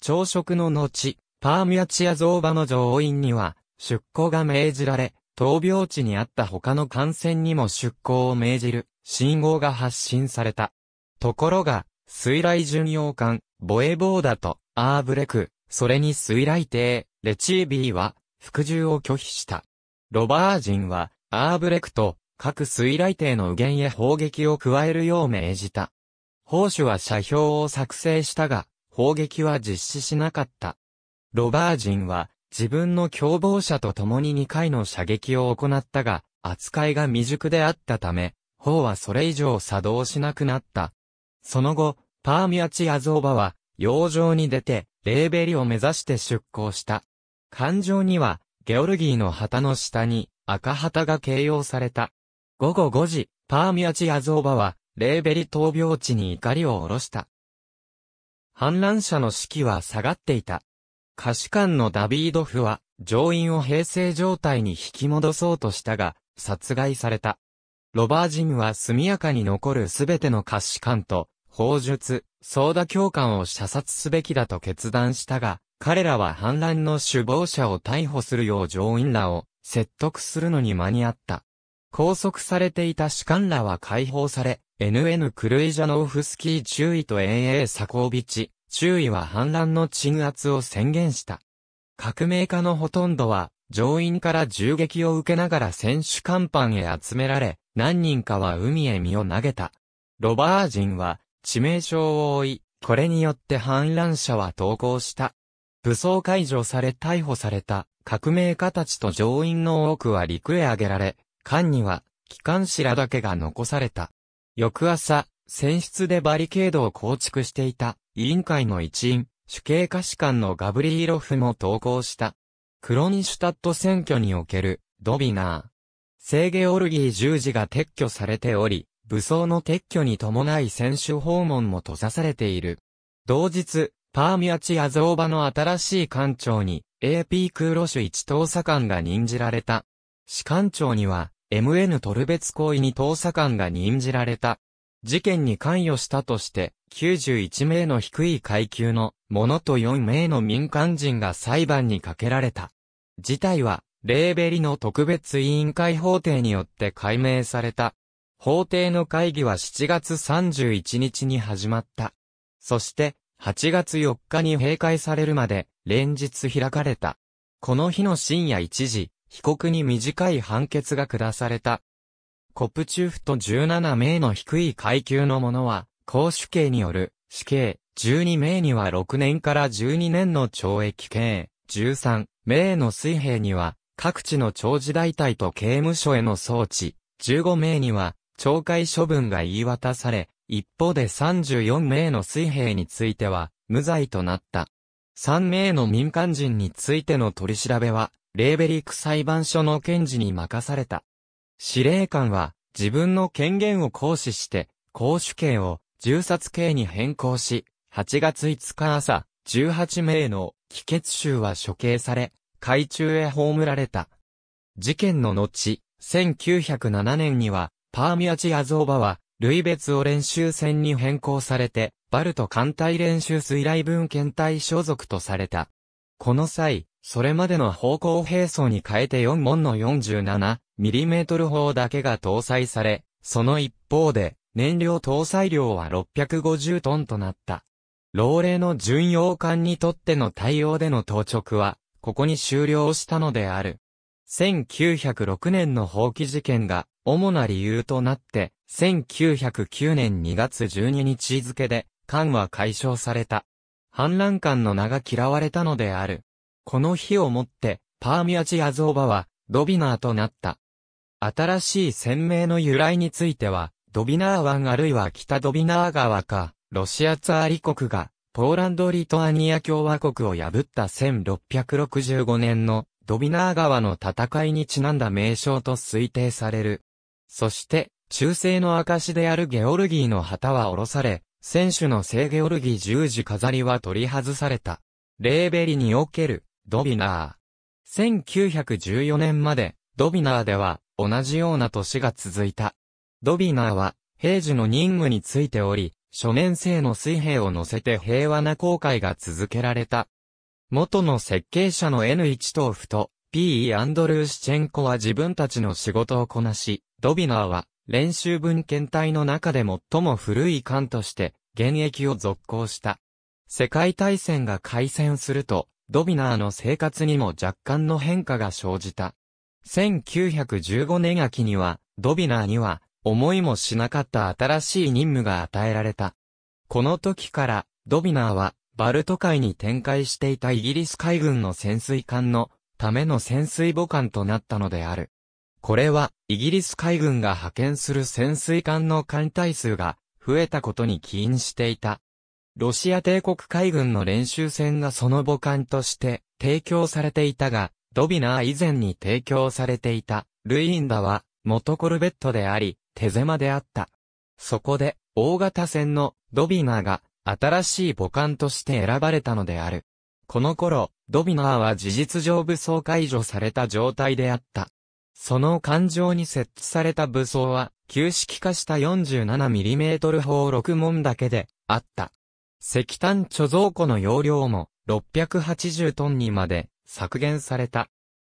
朝食の後、パーミアチアゾーバの上院には、出向が命じられ、闘病地にあった他の艦船にも出向を命じる、信号が発信された。ところが、水雷巡洋艦、ボエボーダと、アーブレク、それに水雷艇、レチービーは、服従を拒否した。ロバー人は、アーブレクと、各水雷艇の右舷へ砲撃を加えるよう命じた。砲手は射標を作成したが、砲撃は実施しなかった。ロバー人は、自分の共謀者と共に2回の射撃を行ったが、扱いが未熟であったため、砲はそれ以上作動しなくなった。その後、パーミアチアゾーバは、洋上に出て、レーベリを目指して出港した。艦上には、ゲオルギーの旗の下に、赤旗が掲揚された。午後5時、パーミアチアゾーバは、レーベリ闘病地に怒りを下ろした。反乱者の士気は下がっていた。歌手官のダビードフは、乗員を平成状態に引き戻そうとしたが、殺害された。ロバージンは速やかに残るすべての歌手官と、法術、ソーダ教官を射殺すべきだと決断したが、彼らは反乱の首謀者を逮捕するよう上院らを説得するのに間に合った。拘束されていた士官らは解放され、NN クルイジャノーフスキー中尉と AA サコービチ、中尉は反乱の鎮圧を宣言した。革命家のほとんどは、上院から銃撃を受けながら選手甲板へ集められ、何人かは海へ身を投げた。ロバージンは、致命傷を負い、これによって反乱者は投降した。武装解除され逮捕された革命家たちと上院の多くは陸へ上げられ、艦には機関士らだけが残された。翌朝、選出でバリケードを構築していた委員会の一員、主計下士官のガブリーロフも投降した。クロニシュタット選挙におけるドビナー。聖ゲオルギー十字が撤去されており、武装の撤去に伴い選手訪問も閉ざされている。同日、パーミアチアゾーバの新しい艦長に AP 空路主一等査官が任じられた。士官長には MN トルベツ行為に等査官が任じられた。事件に関与したとして、91名の低い階級のものと4名の民間人が裁判にかけられた。事態は、レーベリの特別委員会法廷によって解明された。法廷の会議は7月31日に始まった。そして、8月4日に閉会されるまで、連日開かれた。この日の深夜1時、被告に短い判決が下された。コプチューフと17名の低い階級の者は、公主刑による死刑、12名には6年から12年の懲役刑、13名の水兵には、各地の長寿大隊と刑務所への送致、15名には、懲戒処分が言い渡され、一方で34名の水兵については、無罪となった。3名の民間人についての取り調べは、レーベリック裁判所の検事に任された。司令官は、自分の権限を行使して、公主刑を銃殺刑に変更し、8月5日朝、18名の帰結囚は処刑され、海中へ葬られた。事件の後、1907年には、パーミアチアゾーバは、類別を練習船に変更されて、バルト艦隊練習水雷分検隊所属とされた。この際、それまでの方向兵装に変えて4門の 47mm 砲だけが搭載され、その一方で、燃料搭載量は650トンとなった。老齢の巡洋艦にとっての対応での当直は、ここに終了したのである。1906年の放棄事件が主な理由となって、1909年2月12日付で、艦は解消された。反乱艦の名が嫌われたのである。この日をもって、パーミアジアゾーバは、ドビナーとなった。新しい船名の由来については、ドビナー湾あるいは北ドビナー川か、ロシアツアーリ国が、ポーランド・リトアニア共和国を破った1665年のドビナー川の戦いにちなんだ名称と推定される。そして、中世の証であるゲオルギーの旗は下ろされ、選手の聖ゲオルギー十字飾りは取り外された。レーベリにおける、ドビナー。1914年まで、ドビナーでは、同じような年が続いた。ドビナーは、平時の任務についており、初年生の水兵を乗せて平和な航海が続けられた。元の設計者の N1 トーフと P.E. アンドルーシチェンコは自分たちの仕事をこなし、ドビナーは練習文献体の中で最も古い艦として現役を続行した。世界大戦が開戦すると、ドビナーの生活にも若干の変化が生じた。1915年秋には、ドビナーには、思いもしなかった新しい任務が与えられた。この時から、ドビナーは、バルト海に展開していたイギリス海軍の潜水艦のための潜水母艦となったのである。これは、イギリス海軍が派遣する潜水艦の艦隊数が増えたことに起因していた。ロシア帝国海軍の練習船がその母艦として提供されていたが、ドビナー以前に提供されていたルインダは元コルベットであり、手狭であった。そこで、大型船のドビナーが新しい母艦として選ばれたのである。この頃、ドビナーは事実上武装解除された状態であった。その艦上に設置された武装は、旧式化した 47mm 砲6門だけで、あった。石炭貯蔵庫の容量も、680トンにまで、削減された。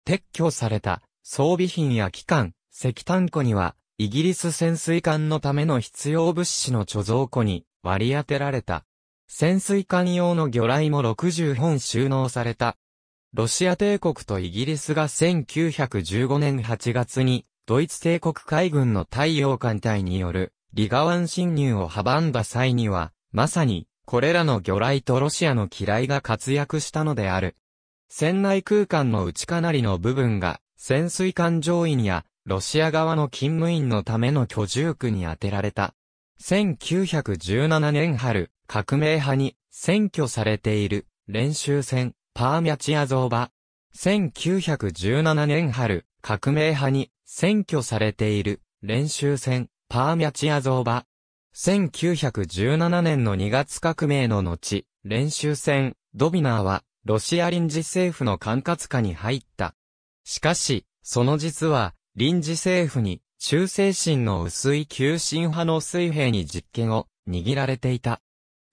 撤去された、装備品や機関、石炭庫には、イギリス潜水艦のための必要物資の貯蔵庫に、割り当てられた。潜水艦用の魚雷も60本収納された。ロシア帝国とイギリスが1915年8月に、ドイツ帝国海軍の太陽艦隊による、リガ湾侵入を阻んだ際には、まさに、これらの魚雷とロシアの機雷が活躍したのである。船内空間の内かなりの部分が、潜水艦乗員や、ロシア側の勤務員のための居住区に当てられた。1917年春、革命派に占拠されている練習船、パーミャチア像場。1917年春、革命派に占拠されている練習船、パーミャチア像場。1917年の2月革命の後、練習船、ドビナーは、ロシア臨時政府の管轄下に入った。しかし、その実は、臨時政府に忠誠心の薄い急進派の水兵に実権を握られていた。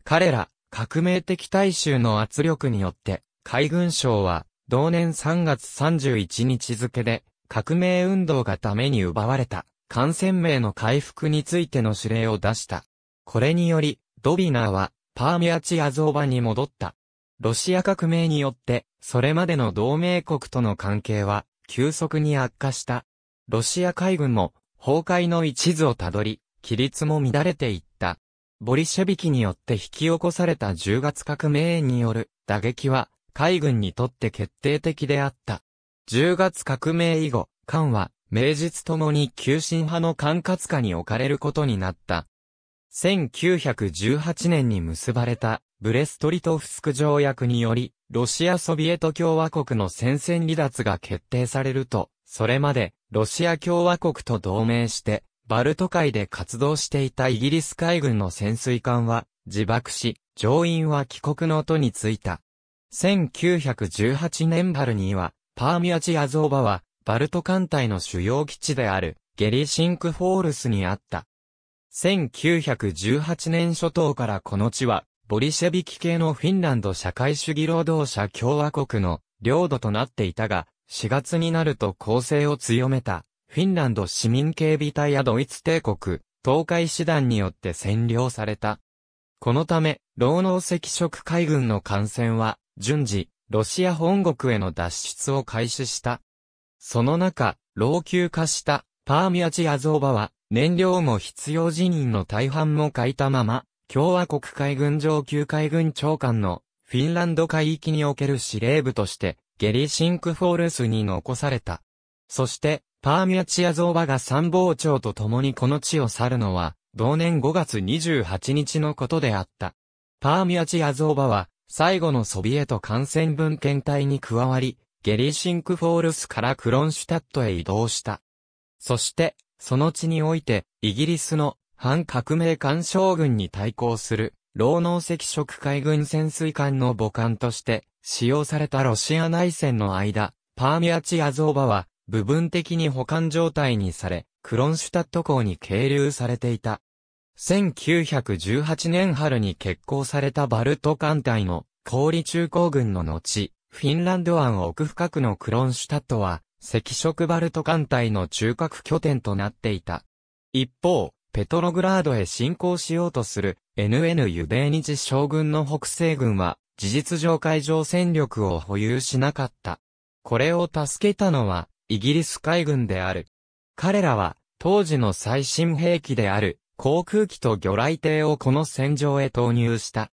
彼ら、革命的大衆の圧力によって、海軍省は、同年3月31日付で、革命運動がために奪われた、感染名の回復についての指令を出した。これにより、ドビナーは、パーミアチアゾーバに戻った。ロシア革命によって、それまでの同盟国との関係は、急速に悪化した。ロシア海軍も、崩壊の一途をたどり、規律も乱れていった。ボリシェビキによって引き起こされた10月革命による打撃は海軍にとって決定的であった。10月革命以後、艦は名実ともに急進派の管轄下に置かれることになった。1918年に結ばれたブレストリトフスク条約により、ロシアソビエト共和国の戦線離脱が決定されると、それまで、ロシア共和国と同盟して、バルト海で活動していたイギリス海軍の潜水艦は自爆し、乗員は帰国の途についた。1918年春には、パーミアチアゾーバは、バルト艦隊の主要基地である、ゲリシンクフォールスにあった。1918年初頭からこの地は、ボリシェビキ系のフィンランド社会主義労働者共和国の領土となっていたが、4月になると攻勢を強めた、フィンランド市民警備隊やドイツ帝国、東海師団によって占領された。このため、労農赤色海軍の艦船は、順次、ロシア本国への脱出を開始した。その中、老朽化したパーミアチアゾーバは、燃料も必要人員の大半も欠いたまま、共和国海軍上級海軍長官のフィンランド海域における司令部としてゲリシンクフォールスに残された。そして、パーミュアチアゾーバが参謀長と共にこの地を去るのは、同年5月28日のことであった。パーミュアチアゾーバは、最後のソビエト艦船分検隊に加わり、ゲリシンクフォールスからクロンシュタットへ移動した。そして、その地において、イギリスの反革命艦将軍に対抗する、老農赤色海軍潜水艦の母艦として、使用されたロシア内戦の間、パーミアチアゾーバは、部分的に保管状態にされ、クロンシュタット港に係留されていた。1918年春に決行されたバルト艦隊の氷中港軍の後、フィンランド湾奥深くのクロンシュタットは、赤色バルト艦隊の中核拠点となっていた。一方、ペトログラードへ進攻しようとする NN ユベーニチ将軍の北西軍は、事実上海上戦力を保有しなかった。これを助けたのは、イギリス海軍である。彼らは、当時の最新兵器である、航空機と魚雷艇をこの戦場へ投入した。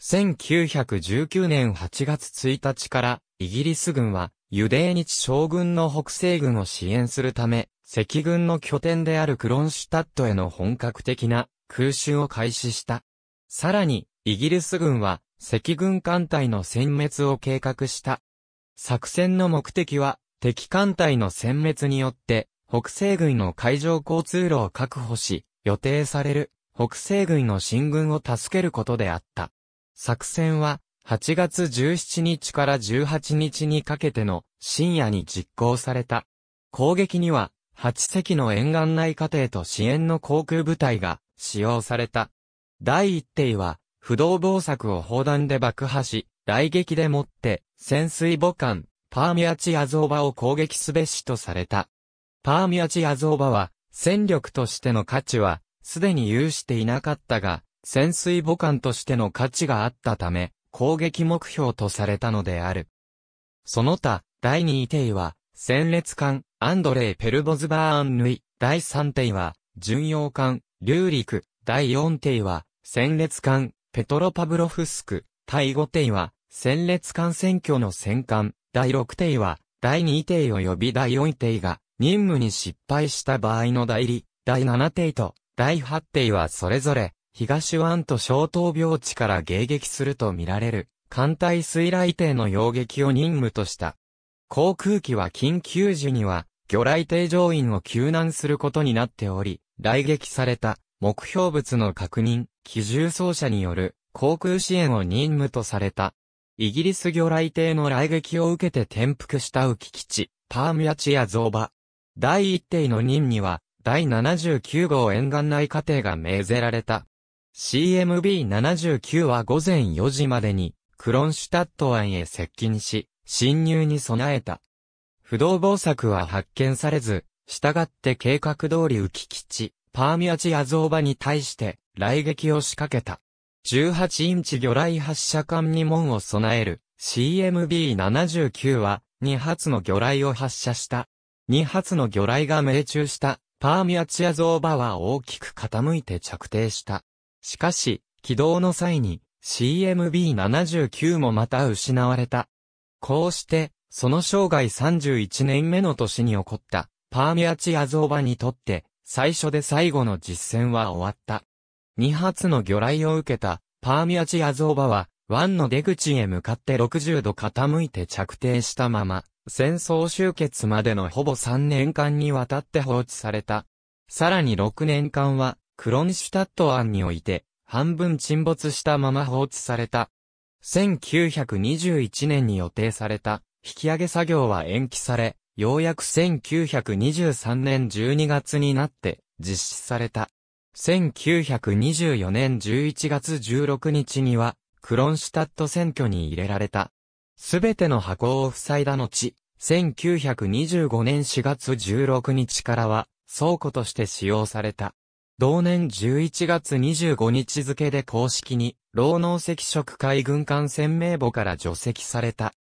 1919年8月1日から、イギリス軍は、ユデー日将軍の北西軍を支援するため、赤軍の拠点であるクロンシュタットへの本格的な空襲を開始した。さらに、イギリス軍は、赤軍艦隊の殲滅を計画した。作戦の目的は、敵艦隊の殲滅によって、北西軍の海上交通路を確保し、予定される北西軍の進軍を助けることであった。作戦は、8月17日から18日にかけての深夜に実行された。攻撃には、8隻の沿岸内過程と支援の航空部隊が使用された。第1艇は、不動防作を砲弾で爆破し、雷撃でもって、潜水母艦、パーミアチアゾーバを攻撃すべしとされた。パーミアチアゾーバは、戦力としての価値は、すでに有していなかったが、潜水母艦としての価値があったため、攻撃目標とされたのである。その他、第2艇は、戦列艦、アンドレイ・ペルボズバーンヌイ、第3艇は、巡洋艦、リューリク、第4艇は、戦列艦、ペトロパブロフスク、第5艇は、戦列艦選挙の戦艦、第6艇は、第2艇及び第4艇が、任務に失敗した場合の代理、第7艇と、第8艇はそれぞれ、東湾と小島病地から迎撃するとみられる、艦隊水雷艇の要撃を任務とした。航空機は緊急時には、魚雷艇乗員を救難することになっており、雷撃された目標物の確認、機銃奏者による航空支援を任務とされた。イギリス魚雷艇の来撃を受けて転覆した浮き基地、パームヤチや造場。第1艇の任には、第79号沿岸内課程が命ぜられた。CMB79 は午前4時までに、クロンシュタット湾へ接近し、侵入に備えた。不動防策は発見されず、従って計画通り浮き基地、パーミアチアゾーバに対して雷撃を仕掛けた。18インチ魚雷発射管に門を備える CMB79 は2発の魚雷を発射した。2発の魚雷が命中したパーミアチアゾーバは大きく傾いて着底した。しかし、起動の際に CMB79 もまた失われた。こうして、その生涯31年目の年に起こった、パーミアチアゾーバにとって、最初で最後の実戦は終わった。2発の魚雷を受けた、パーミアチアゾーバは、湾の出口へ向かって60度傾いて着底したまま、戦争終結までのほぼ3年間にわたって放置された。さらに6年間は、クロンシュタット湾において、半分沈没したまま放置された。1921年に予定された、引き上げ作業は延期され、ようやく1923年12月になって実施された。1924年11月16日には、クロンシュタット選挙に入れられた。すべての箱を塞いだ後、1925年4月16日からは、倉庫として使用された。同年11月25日付で公式に、労農赤色海軍艦船名簿から除籍された。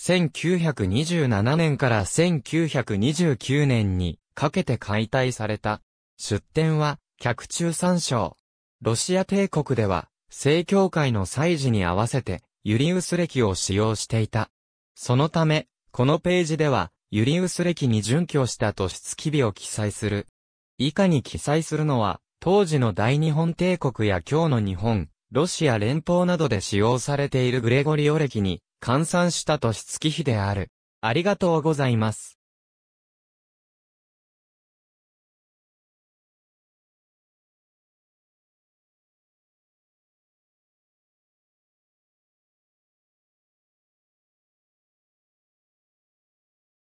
1927年から1929年にかけて解体された。出典は、客中参照。ロシア帝国では、正教会の祭事に合わせて、ユリウス歴を使用していた。そのため、このページでは、ユリウス歴に準拠した突出記備を記載する。以下に記載するのは、当時の大日本帝国や今日の日本、ロシア連邦などで使用されているグレゴリオ歴に換算した年月日である。ありがとうございます。